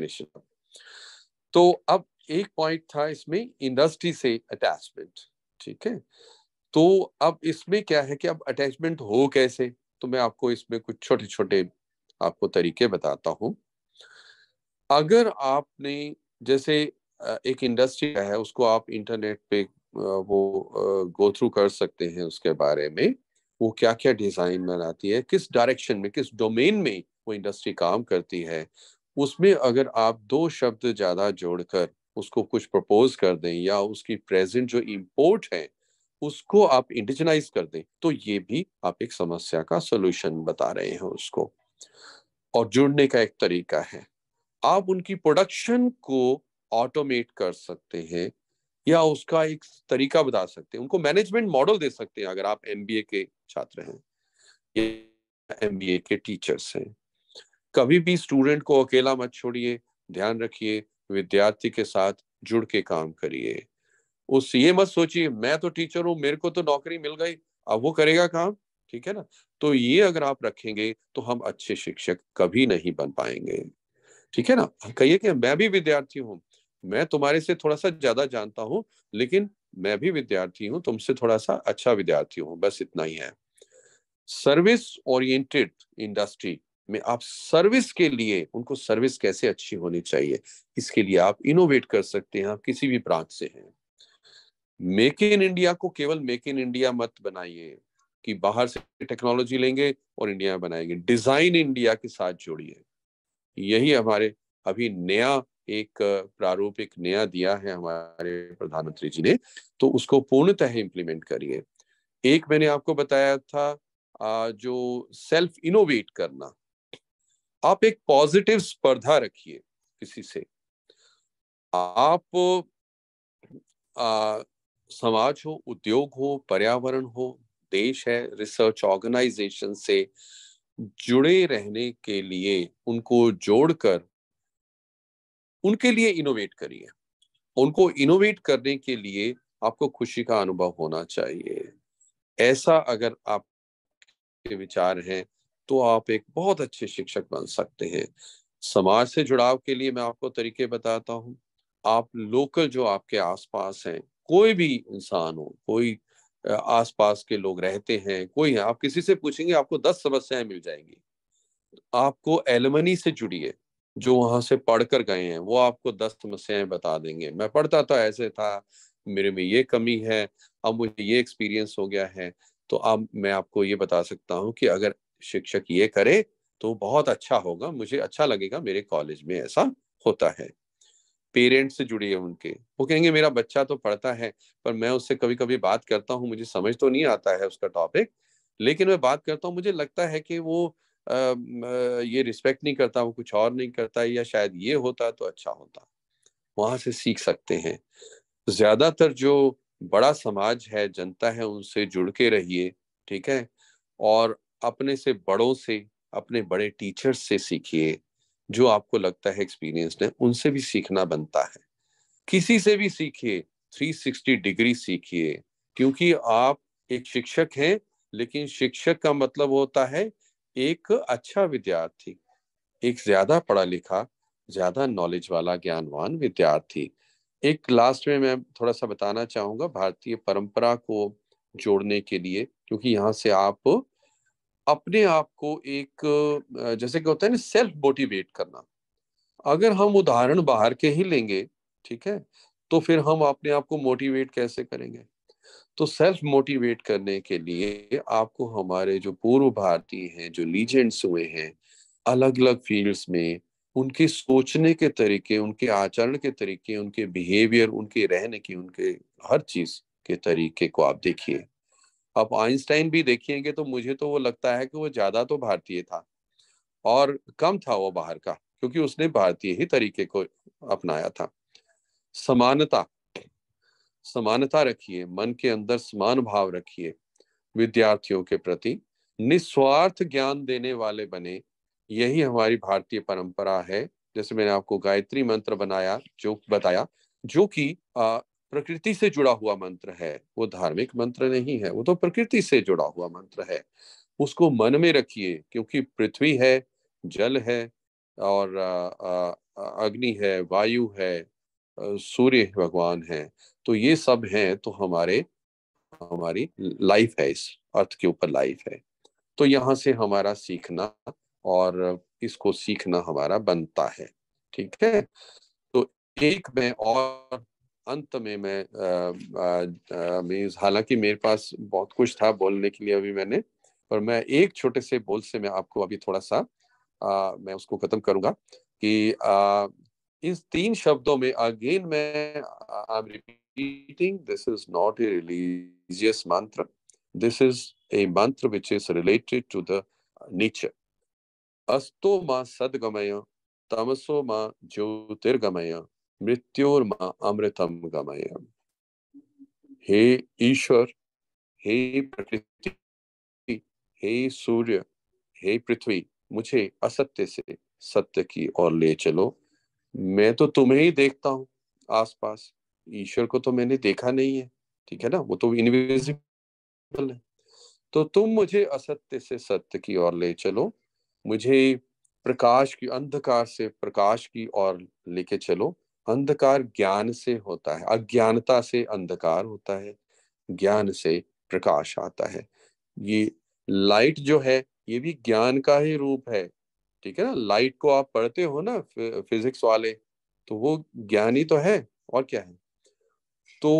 है तो अब एक पॉइंट था इसमें इंडस्ट्री से अटैचमेंट ठीक है तो अब इसमें क्या है कि अब अटैचमेंट हो कैसे तो मैं आपको इसमें कुछ छोटे छोटे आपको तरीके बताता हूं अगर आपने जैसे एक इंडस्ट्री है उसको आप इंटरनेट पे वो गो थ्रू कर सकते हैं उसके बारे में वो क्या क्या डिज़ाइन बनाती है किस डायरेक्शन में किस डोमेन में वो इंडस्ट्री काम करती है उसमें अगर आप दो शब्द ज़्यादा जोड़कर उसको कुछ प्रपोज कर दें या उसकी प्रेजेंट जो इम्पोर्ट है उसको आप इंडिजनाइज कर दें तो ये भी आप एक समस्या का सोल्यूशन बता रहे हैं उसको और जुड़ने का एक तरीका है आप उनकी प्रोडक्शन को ऑटोमेट कर सकते हैं या उसका एक तरीका बता सकते हैं उनको मैनेजमेंट मॉडल दे सकते हैं अगर आप एम के छात्र हैं एमबीए के टीचर्स हैं कभी भी स्टूडेंट को अकेला मत छोड़िए ध्यान रखिए विद्यार्थी के साथ जुड़ के काम करिए उस ये मत सोचिए मैं तो टीचर हूँ मेरे को तो नौकरी मिल गई अब वो करेगा काम ठीक है ना तो ये अगर आप रखेंगे तो हम अच्छे शिक्षक कभी नहीं बन पाएंगे ठीक है ना कहिए कि मैं भी विद्यार्थी हूँ मैं तुम्हारे से थोड़ा सा ज्यादा जानता हूँ लेकिन मैं भी विद्यार्थी हूँ तुमसे थोड़ा सा अच्छा विद्यार्थी हूँ बस इतना ही है सर्विस ओरिएंटेड इंडस्ट्री में आप सर्विस के लिए उनको सर्विस कैसे अच्छी होनी चाहिए इसके लिए आप इनोवेट कर सकते हैं आप किसी भी ब्रांच से हैं मेक इन इंडिया को केवल मेक इन इंडिया मत बनाइए कि बाहर से टेक्नोलॉजी लेंगे और इंडिया में बनाएंगे डिजाइन इंडिया के साथ जोड़िए यही हमारे अभी नया एक प्रारूप एक नया दिया है हमारे प्रधानमंत्री जी ने तो उसको पूर्णतः इम्प्लीमेंट करिए एक मैंने आपको बताया था जो सेल्फ इनोवेट करना आप एक पॉजिटिव स्पर्धा रखिए किसी से आप आ, समाज हो उद्योग हो पर्यावरण हो देश है रिसर्च ऑर्गेनाइजेशन से जुड़े रहने के लिए उनको जोड़कर उनके लिए इनोवेट करिए उनको इनोवेट करने के लिए आपको खुशी का अनुभव होना चाहिए ऐसा अगर आप के विचार हैं तो आप एक बहुत अच्छे शिक्षक बन सकते हैं समाज से जुड़ाव के लिए मैं आपको तरीके बताता हूं आप लोकल जो आपके आसपास हैं कोई भी इंसान हो कोई आसपास के लोग रहते हैं कोई है आप किसी से पूछेंगे आपको दस समस्याएं मिल जाएंगी आपको एलमनी से जुड़िए जो वहां से पढ़कर गए हैं वो आपको दस समस्याएं बता देंगे मैं पढ़ता था तो ऐसे था मेरे में ये कमी है अब मुझे ये एक्सपीरियंस हो गया है तो अब मैं आपको ये बता सकता हूँ कि अगर शिक्षक ये करे तो बहुत अच्छा होगा मुझे अच्छा लगेगा मेरे कॉलेज में ऐसा होता है पेरेंट्स से जुड़ी है उनके वो कहेंगे मेरा बच्चा तो पढ़ता है पर मैं उससे कभी कभी बात करता हूँ मुझे समझ तो नहीं आता है उसका टॉपिक लेकिन मैं बात करता हूँ मुझे लगता है कि वो आ, ये रिस्पेक्ट नहीं करता वो कुछ और नहीं करता या शायद ये होता तो अच्छा होता वहां से सीख सकते हैं ज्यादातर जो बड़ा समाज है जनता है उनसे जुड़ के रहिए ठीक है और अपने से बड़ों से अपने बड़े टीचर्स से सीखिए जो आपको लगता है एक्सपीरियंस है उनसे भी सीखना बनता है किसी से भी सीखिए 360 डिग्री सीखिए क्योंकि आप एक शिक्षक हैं लेकिन शिक्षक का मतलब होता है एक अच्छा विद्यार्थी एक ज्यादा पढ़ा लिखा ज्यादा नॉलेज वाला ज्ञानवान विद्यार्थी एक लास्ट में मैं थोड़ा सा बताना चाहूंगा भारतीय परंपरा को जोड़ने के लिए क्योंकि यहाँ से आप अपने आप को एक जैसे कि होता है ना सेल्फ मोटिवेट करना अगर हम उदाहरण बाहर के ही लेंगे ठीक है तो फिर हम अपने आप को मोटिवेट कैसे करेंगे तो सेल्फ मोटिवेट करने के लिए आपको हमारे जो पूर्व भारतीय हैं जो लीजेंड्स हुए हैं अलग अलग फील्ड्स में उनके सोचने के तरीके उनके आचरण के तरीके उनके बिहेवियर उनके रहने की उनके हर चीज के तरीके को आप देखिए अब आइंस्टाइन भी देखेंगे तो मुझे तो वो लगता है कि वो ज्यादा तो भारतीय था और कम था वो बाहर का क्योंकि उसने भारतीय ही तरीके को अपनाया था समानता समानता रखिए मन के अंदर समान भाव रखिए विद्यार्थियों के प्रति निस्वार्थ ज्ञान देने वाले बने यही हमारी भारतीय परंपरा है जैसे मैंने आपको गायत्री मंत्र बनाया जो बताया जो कि प्रकृति से जुड़ा हुआ मंत्र है वो धार्मिक मंत्र नहीं है वो तो प्रकृति से जुड़ा हुआ मंत्र है उसको मन में रखिए क्योंकि पृथ्वी है जल है और अग्नि है वायु है सूर्य भगवान है तो ये सब हैं तो हमारे हमारी लाइफ है इस अर्थ के ऊपर लाइफ है तो यहाँ से हमारा सीखना और इसको सीखना हमारा बनता है ठीक है तो एक मैं और अंत में मैं मीन्स हालांकि मेरे पास बहुत कुछ था बोलने के लिए अभी मैंने पर मैं एक छोटे से बोल से मैं आपको अभी थोड़ा सा आ, मैं उसको खत्म करूंगा कि आ, इस तीन शब्दों में अगेन मैं I am repeating this is not a religious mantra this is a mantra which is related to the nature अस्तो माँ सदगमय तमसो माँ ज्योतिर्गमय मृत्योर्मा अमृतम गमयम हे ईश्वर हे प्रकृति हे सूर्य हे पृथ्वी मुझे असत्य से सत्य की ओर ले चलो मैं तो तुम्हें ही देखता हूँ आसपास ईश्वर को तो मैंने देखा नहीं है ठीक है ना वो तो इनविजिबल है तो तुम मुझे असत्य से सत्य की ओर ले चलो मुझे प्रकाश की अंधकार से प्रकाश की ओर लेके चलो अंधकार ज्ञान से होता है अज्ञानता से अंधकार होता है ज्ञान से प्रकाश आता है ये लाइट जो है ये भी ज्ञान का ही रूप है ठीक है ना लाइट को आप पढ़ते हो ना फिजिक्स वाले तो वो ज्ञानी तो है और क्या है तो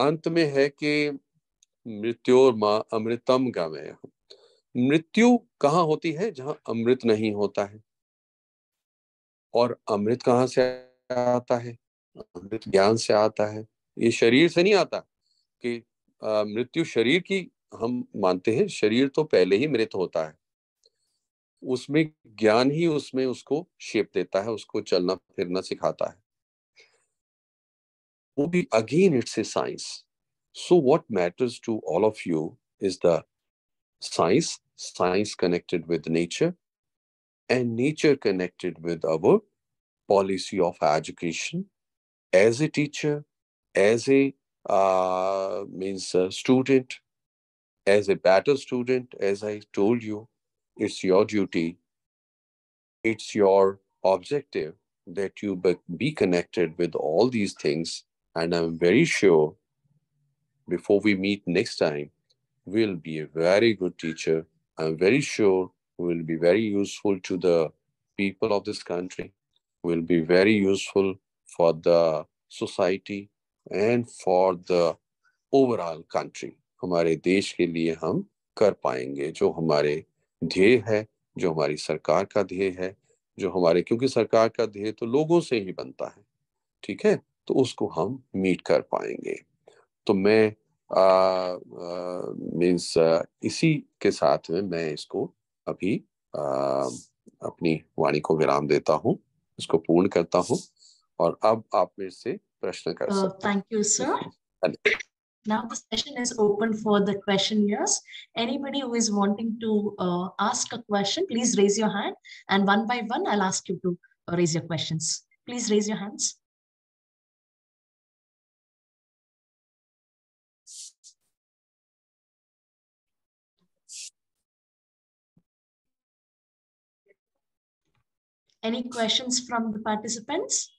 अंत में है कि मृत्योर माँ अमृतम गमय मृत्यु कहाँ होती है जहां अमृत नहीं होता है और अमृत कहाँ से आता है अमृत ज्ञान से आता है ये शरीर से नहीं आता कि मृत्यु शरीर की हम मानते हैं शरीर तो पहले ही मृत होता है उसमें ज्ञान ही उसमें उसको शेप देता है उसको चलना फिरना सिखाता है वो भी again it's a science so what matters to all of you is the science science connected with nature and nature connected with our policy of education as a teacher, as a uh, means a uh, student, as a better student, as I told you, it's your duty, it's your objective that you be connected with all these things. And I'm very sure before we meet next time, we'll be a very good teacher. I'm very sure we'll be very useful to the people of this country will be very useful for the society and for the overall country. हमारे देश के लिए हम कर पाएंगे जो हमारे ध्येय है जो हमारी सरकार का ध्येय है जो हमारे क्योंकि सरकार का ध्येय तो लोगों से ही बनता है ठीक है तो उसको हम मीट कर पाएंगे तो मैं मीन्स इसी के साथ में मैं इसको अभी आ, अपनी वाणी को विराम देता हूँ इसको पूर्ण करता हूँ और अब आप मेरे से प्रश्न कर सकते thank you sir Now the session is open for the question years. Anybody who is wanting to uh, ask a question, please raise your hand, and one by one, I'll ask you to raise your questions. Please raise your hands. Any questions from the participants?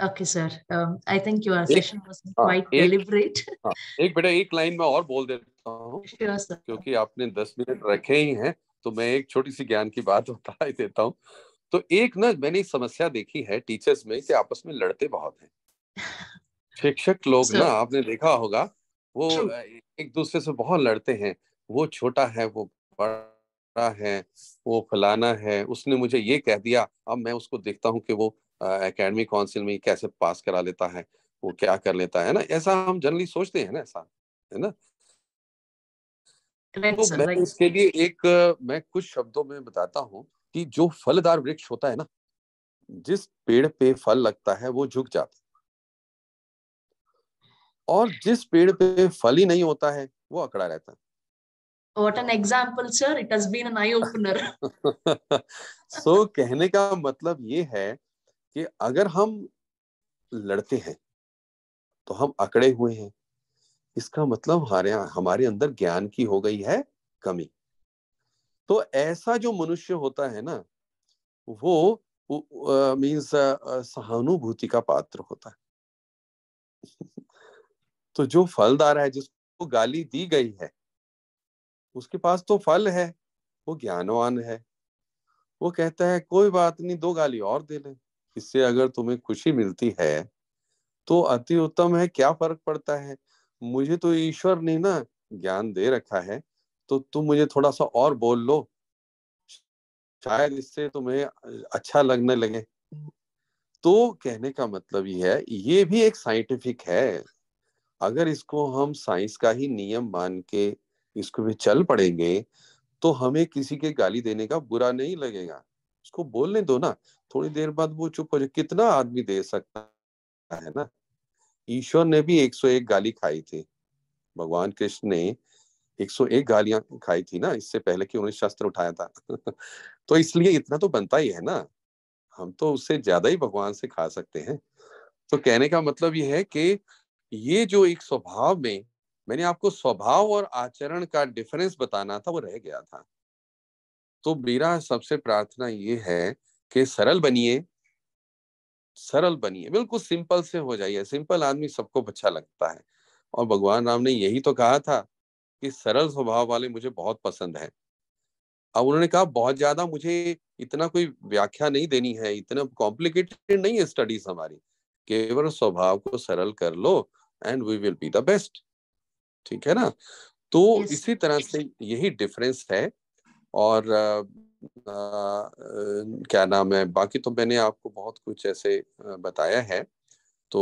Okay, sir. Um, I think your session was हाँ, quite एक deliberate. हाँ, बेटा एक line में और बोल देता हूँ sure, क्योंकि आपने 10 मिनट रखे ही हैं तो मैं एक छोटी सी ज्ञान की बात [laughs] बता ही देता हूँ तो एक ना मैंने समस्या देखी है टीचर्स में कि आपस में लड़ते बहुत हैं [laughs] शिक्षक लोग ना आपने देखा होगा वो एक दूसरे से बहुत लड़ते हैं वो छोटा है वो बड़ा है वो फलाना है उसने मुझे ये कह दिया अब मैं उसको देखता हूँ कि वो एकेडमी काउंसिल में कैसे पास करा लेता है वो क्या कर लेता है ना ऐसा हम जनरली सोचते हैं ना ऐसा है ना तो मैं इसके लिए एक मैं कुछ शब्दों में बताता हूँ कि जो फलदार वृक्ष होता है ना जिस पेड़ पे फल लगता है वो झुक जाता है और जिस पेड़ पे फल ही नहीं होता है वो अकड़ा रहता है what an example sir it has been an eye opener so कहने का मतलब ये है कि अगर हम लड़ते हैं तो हम अकड़े हुए हैं इसका मतलब हमारे हमारे अंदर ज्ञान की हो गई है कमी तो ऐसा जो मनुष्य होता है ना वो मीन्स सहानुभूति का पात्र होता है [laughs] तो जो फलदार है जिसको गाली दी गई है उसके पास तो फल है वो ज्ञानवान है वो कहता है कोई बात नहीं दो गाली और दे ले इससे अगर तुम्हें खुशी मिलती है तो अति उत्तम है क्या फर्क पड़ता है मुझे तो ईश्वर ने ना ज्ञान दे रखा है तो तुम मुझे थोड़ा सा और बोल लो शायद इससे तुम्हें अच्छा लगने लगे तो कहने का मतलब ये है ये भी एक साइंटिफिक है अगर इसको हम साइंस का ही नियम मान के इसको भी चल पड़ेंगे तो हमें किसी के गाली देने का बुरा नहीं लगेगा उसको बोलने दो ना थोड़ी देर बाद वो चुप हो जाए कितना आदमी दे सकता है ना ईश्वर ने भी 101 गाली खाई थी भगवान कृष्ण ने 101 गालियां खाई थी ना इससे पहले कि उन्होंने शस्त्र उठाया था [laughs] तो इसलिए इतना तो बनता ही है ना हम तो उससे ज्यादा ही भगवान से खा सकते हैं तो कहने का मतलब यह है कि ये जो एक स्वभाव में मैंने आपको स्वभाव और आचरण का डिफरेंस बताना था वो रह गया था तो मेरा सबसे प्रार्थना ये है कि सरल बनिए सरल बनिए बिल्कुल सिंपल से हो जाइए सिंपल आदमी सबको अच्छा लगता है और भगवान राम ने यही तो कहा था कि सरल स्वभाव वाले मुझे बहुत पसंद है अब उन्होंने कहा बहुत ज्यादा मुझे इतना कोई व्याख्या नहीं देनी है इतना कॉम्प्लिकेटेड नहीं है स्टडीज हमारी केवल स्वभाव को सरल कर लो and we will be the best ठीक है ना तो yes. इसी तरह से यही डिफरेंस है और आ, आ, क्या नाम है बाकी तो मैंने आपको बहुत कुछ ऐसे बताया है तो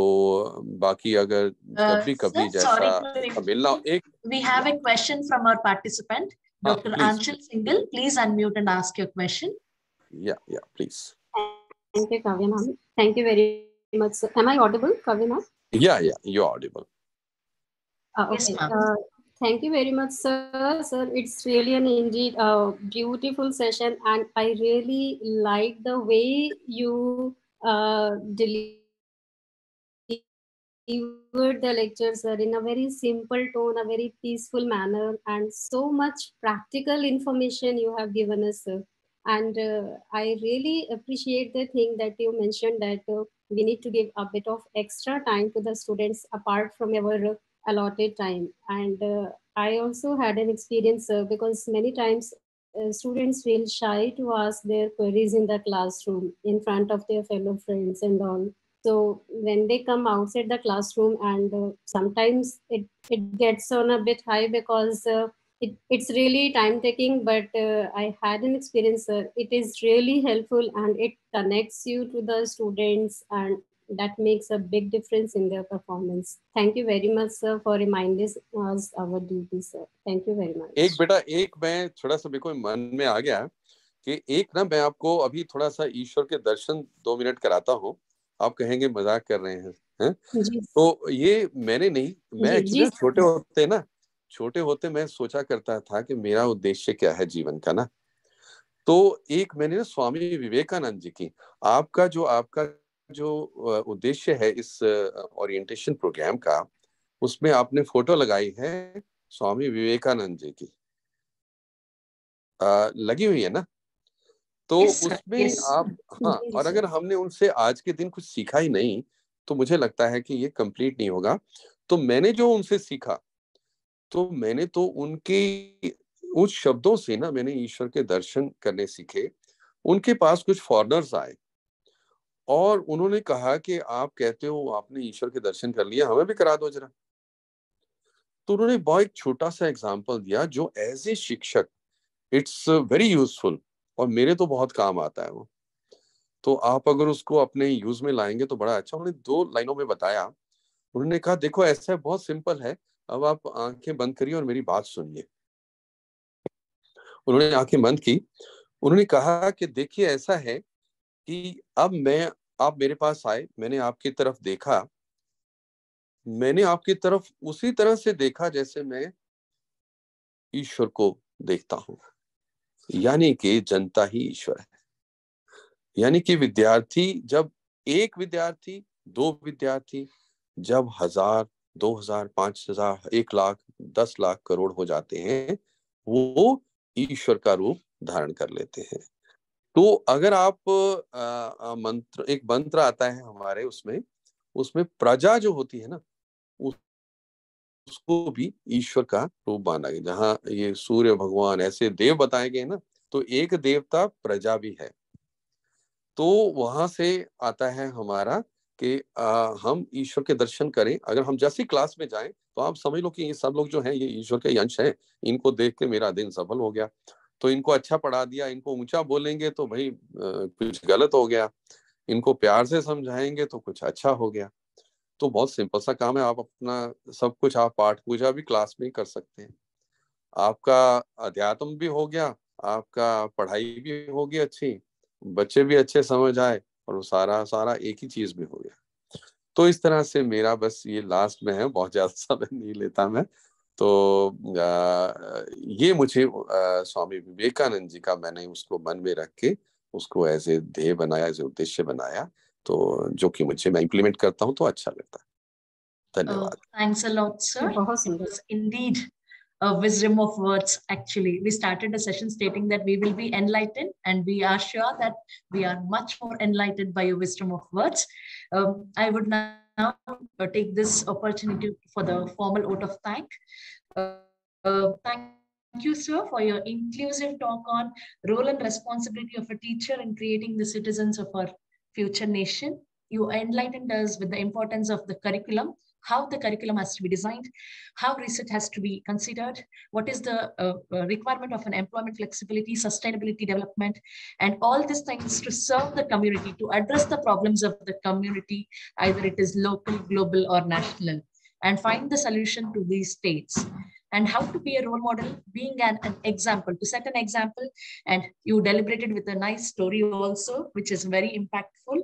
बाकी अगर कभी कभी जैसा मिलना एक we have a question from our participant doctor Aanchal Singhal please unmute and ask your question yeah yeah please thank you Kavya ma'am thank you very much am I audible Kavya ma'am yeah yeah you are audible Uh, yes, okay. ma'am. Uh, thank you very much, sir. Sir, it's really an indeed uh, beautiful session, and I really like the way you uh, delivered the lecture, sir, in a very simple tone, a very peaceful manner, and so much practical information you have given us, sir. And uh, I really appreciate the thing that you mentioned that uh, we need to give a bit of extra time to the students apart from our allotted time. And uh, I also had an experience uh, because many times uh, students feel shy to ask their queries in the classroom in front of their fellow friends and all. So when they come outside the classroom and uh, sometimes it, it gets on a bit high because uh, it, it's really time taking, but uh, I had an experience. it is really helpful and it connects you to the students and that makes a big difference in their performance. Thank you very much, sir, for reminding us our duty, sir. Thank you very much. ek beta ek main thoda sa mere ko मन mein aa gaya कि एक ना मैं आपको अभी थोड़ा सा ईश्वर के दर्शन दो मिनट कराता हूँ आप कहेंगे मजाक कर रहे हैं है? तो ये मैंने नहीं मैं एक्चुअली छोटे होते ना छोटे होते मैं सोचा करता था कि मेरा उद्देश्य क्या है जीवन का ना तो एक मैंने ना स्वामी विवेकानंद जी की आपका जो आपका जो उद्देश्य है इस ओरिएंटेशन प्रोग्राम का उसमें आपने फोटो लगाई है स्वामी विवेकानंद जी की आ, लगी हुई है ना तो उसमें आप हाँ और अगर हमने उनसे आज के दिन कुछ सीखा ही नहीं तो मुझे लगता है कि ये कंप्लीट नहीं होगा तो मैंने जो उनसे सीखा तो मैंने तो उनके उस शब्दों से ना मैंने ईश्वर के दर्शन करने सीखे उनके पास कुछ फॉरनर्स आए और उन्होंने कहा कि आप कहते हो आपने ईश्वर के दर्शन कर लिया हमें भी करा दो जरा तो उन्होंने बहुत एक छोटा सा एग्जाम्पल दिया जो एज ए शिक्षक इट्स वेरी यूजफुल और मेरे तो बहुत काम आता है वो तो आप अगर उसको अपने यूज में लाएंगे तो बड़ा अच्छा उन्होंने दो लाइनों में बताया उन्होंने कहा देखो ऐसा बहुत सिंपल है अब आप आंखें बंद करिए और मेरी बात सुनिए उन्होंने आंखें बंद की उन्होंने कहा कि देखिए ऐसा है कि अब मैं आप मेरे पास आए मैंने आपकी तरफ देखा मैंने आपकी तरफ उसी तरह से देखा जैसे मैं ईश्वर को देखता हूं यानी कि जनता ही ईश्वर है यानी कि विद्यार्थी जब एक विद्यार्थी दो विद्यार्थी जब हजार दो हजार पांच हजार एक लाख दस लाख करोड़ हो जाते हैं वो ईश्वर का रूप धारण कर लेते हैं तो अगर आप आ, आ, मंत्र एक मंत्र आता है हमारे उसमें उसमें प्रजा जो होती है ना उस, उसको भी ईश्वर का रूप माना गया जहाँ ये सूर्य भगवान ऐसे देव बताए गए ना तो एक देवता प्रजा भी है तो वहां से आता है हमारा कि आ, हम ईश्वर के दर्शन करें अगर हम जैसी क्लास में जाएं तो आप समझ लो कि ये सब लोग जो हैं ये ईश्वर के अंश हैं इनको देख के मेरा दिन सफल हो गया तो इनको अच्छा पढ़ा दिया इनको ऊंचा बोलेंगे तो भाई कुछ गलत हो गया इनको प्यार से समझाएंगे तो कुछ अच्छा हो गया तो बहुत सिंपल सा काम है आप अपना सब कुछ आप पाठ पूजा भी क्लास में ही कर सकते हैं आपका अध्यात्म भी हो गया आपका पढ़ाई भी होगी अच्छी बच्चे भी अच्छे समझ आए और वो सारा सारा एक ही चीज में हो गया तो इस तरह से मेरा बस ये लास्ट में है बहुत ज्यादा [laughs] समय नहीं लेता मैं तो आ, ये मुझे आ, स्वामी विवेकानंद जी का मैंने उसको मन में रख के उसको एज ए ध्येय बनाया एज ए उद्देश्य बनाया तो जो कि मुझे मैं इम्प्लीमेंट करता हूँ तो अच्छा लगता है धन्यवाद थैंक्स अ लॉट सर बहुत सुंदर indeed a wisdom of words actually we started a session stating that we will be enlightened and we are sure that we are much more enlightened by your wisdom of words um, i would now now uh, take this opportunity for the formal vote of thank. thank uh, uh, Thank you, sir, for your inclusive talk on role and responsibility of a teacher in creating the citizens of our future nation. You enlightened us with the importance of the curriculum how the curriculum has to be designed, how research has to be considered, what is the uh, uh, requirement of an employment flexibility, sustainability development, and all these things to serve the community, to address the problems of the community, either it is local, global, or national, and find the solution to these states and how to be a role model, being an, an example, to set an example. And you deliberated with a nice story also, which is very impactful.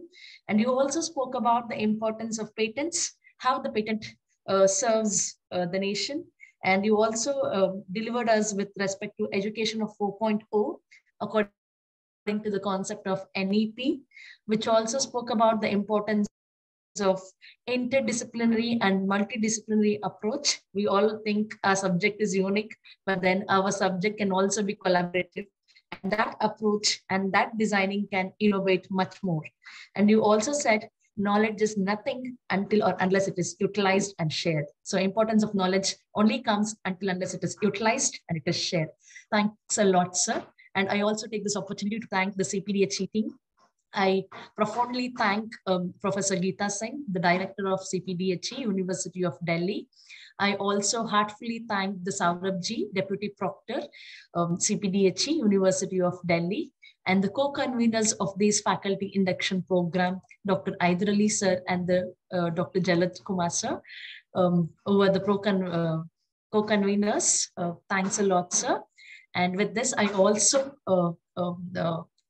And you also spoke about the importance of patents how the patent uh, serves uh, the nation. And you also uh, delivered us with respect to education of 4.0, according to the concept of NEP, which also spoke about the importance of interdisciplinary and multidisciplinary approach. We all think our subject is unique, but then our subject can also be collaborative. And that approach and that designing can innovate much more. And you also said knowledge is nothing until or unless it is utilized and shared. So importance of knowledge only comes until unless it is utilized and it is shared. Thanks a lot, sir. And I also take this opportunity to thank the CPDHE team. I profoundly thank um, Professor Geeta Singh, the director of CPDHE, University of Delhi. I also heartfully thank the Saurabh Deputy Proctor, um, CPDHE, University of Delhi, and the co-conveners of this faculty induction program, Dr. Aider Ali sir and the uh, Dr. Jalat Kumar sir, um, who are the pro-con- uh, co-conveners. Uh, thanks a lot, sir. And with this, I also uh, um,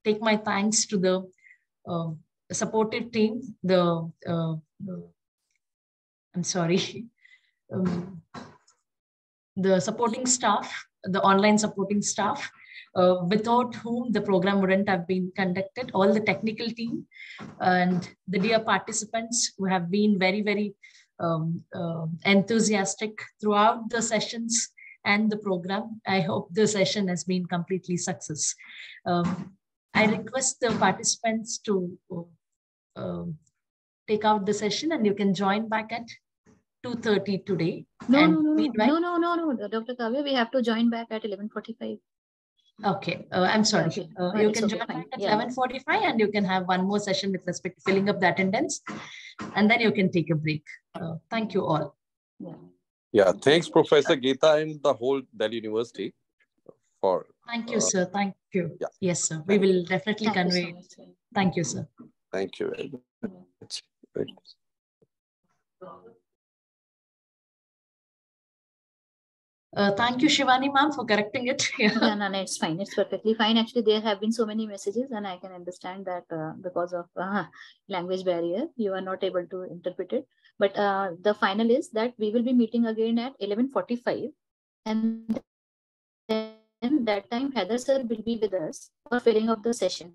take my thanks to the um, supportive team, the, I'm sorry, [laughs] um, the supporting staff, the online supporting staff, uh, without whom the program wouldn't have been conducted, all the technical team and the dear participants who have been very, very um, uh, enthusiastic throughout the sessions and the program. I hope the session has been completely success. Um, I request the participants to uh, take out the session and you can join back at 2.30 today. No, no, no, no, no, no, no, Dr. Kavya, we have to join back at 11.45. Okay, uh, I'm sorry. Okay. Uh, you can join at yeah. 11.45 and you can have one more session with respect to filling up the attendance. And then you can take a break. Uh, thank you all. Yeah. yeah, thanks Professor Geeta and the whole Delhi University for... Thank you, uh, sir. Thank you. Yeah. Yes, sir. We will definitely thank convey. You so thank you, sir. Thank you. Very much. Uh, thank you, Shivani ma'am, for correcting it. yeah, [laughs] no, no, no, it's fine. It's perfectly fine. Actually, there have been so many messages, and I can understand that uh, because of uh, language barrier, you are not able to interpret it. But uh, the final is that we will be meeting again at 11.45. And then that time, Heather sir will be with us for filling up the session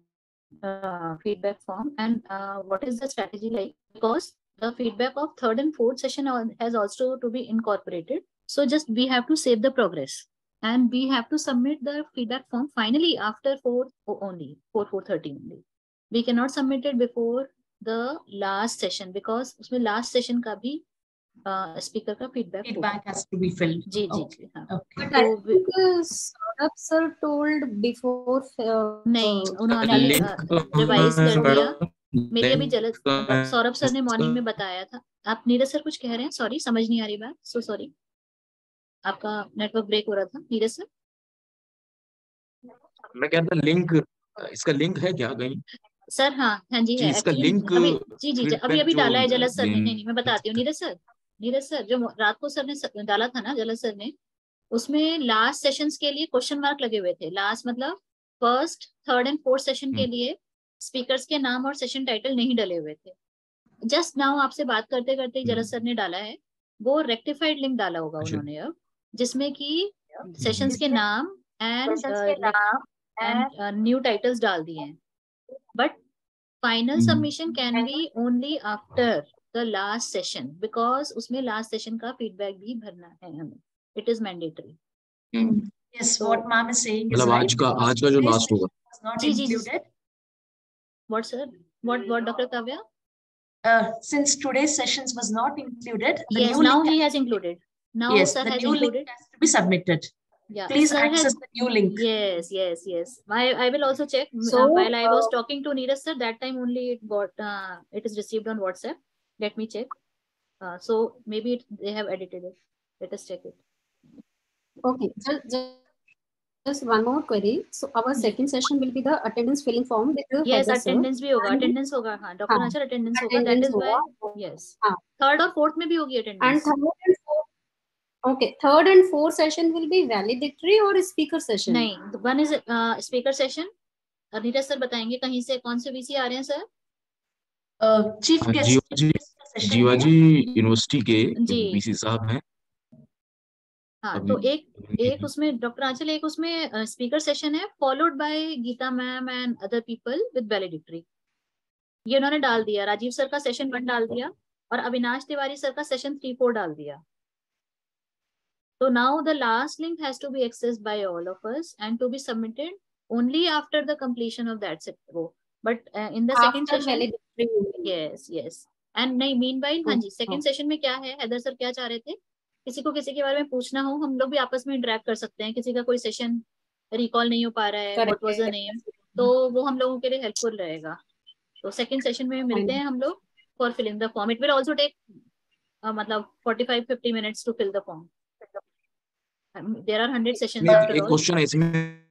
uh, feedback form. And uh, what is the strategy like? Because the feedback of third and fourth session has also to be incorporated So just we have to save the progress and we have to submit the feedback form finally after 4 only, 4, 4.30 only. We cannot submit it before the last session because usme last session का भी speaker uh, का feedback feedback has to be filled जी जी जी हां but I think Saurabh sir nahi unhone नहीं उन्होंने revise कर दिया मेरी अभी जलद सौरभ सर ने मॉर्निंग में बताया था आप नीरज सर कुछ कह रहे हैं सॉरी समझ नहीं आ रही बात सो सॉरी आपका नेटवर्क ब्रेक हो रहा था नीरज सर मैं कह रहा था लिंक इसका लिंक है क्या कहीं सर हाँ हाँ जी, है इसका लिंक अभी, जी जी, जी अभी अभी डाला है जलस सर ने नहीं नहीं मैं बताती हूँ अच्छा। नीरज सर नीरज सर जो रात को सर ने डाला था ना जलस सर ने उसमें लास्ट सेशंस के लिए क्वेश्चन मार्क लगे हुए थे लास्ट मतलब first third and fourth session के हम्म। लिए स्पीकर्स के नाम और सेशन टाइटल नहीं डले हुए थे जस्ट नाउ आपसे बात करते करते जलस सर हम्म। ने डाला है वो रेक्टिफाइड लिंक डाला होगा अच्छा। उन्होंने अब जिसमें कि सेशंस के नाम एंड एंड न्यू टाइटल्स डाल दिए हैं but final submission can be only after the last session because उसमें लास्ट सेशन का फीडबैक भी भरना है हमें it is mandatory yes what ma'am is saying मतलब आज का आज का जो लास्ट होगा जी जी what sir what what doctor Kavya since today's sessions was not included, yes, now he has included. Now yes, the new included... link has to be submitted. Yeah. Please sir access has... the new link. Yes, yes, yes. I, I will also check. So uh, while I was uh, talking to Neeraj sir, that time only it got uh, it is received on WhatsApp. Let me check. Uh, so maybe it, they have edited it. Let us check it. Okay. Just, just, just one more query. So our second session will be the attendance filling form. yes, attendance भी होगा. Attendance होगा. Doctor Nachar attendance will That is why. Yes. Third or fourth may be होगी attendance. And third and Okay, third and fourth session will be valedictory or speaker session? नहीं, one is uh, speaker session. Anita sir बताएंगे कहीं से कौन से BC आ रहे हैं sir chief uh, guest हाँ, जीवाजी यूनिवर्सिटी के बीसी साहब हैं हाँ तो एक एक उसमें डॉक्टर आंचल एक उसमें स्पीकर uh, सेशन है followed by Geeta ma'am and other people with valedictory ये उन्होंने डाल दिया राजीव सर का सेशन वन डाल दिया और अविनाश तिवारी सर का सेशन थ्री फोर डाल दिया So now the last link has to be accessed by all of us and to be submitted only after the completion of that set row. But uh, in the after second session, yes, yes. And नहीं mean by हाँ जी second session हाँ। में क्या है Haider sir क्या चाह रहे थे किसी को किसी के बारे में पूछना हो हम लोग भी आपस में इंटरेक्ट कर सकते हैं किसी का कोई सेशन रिकॉल नहीं हो पा रहा है व्हाट वाज द नेम तो वो हम लोगों के लिए हेल्पफुल रहेगा तो सेकंड सेशन में मिलते हैं हम लोग for filling the form it will also take मतलब 45 50 minutes to fill the form there are 100 sessions एक क्वेश्चन है इसमें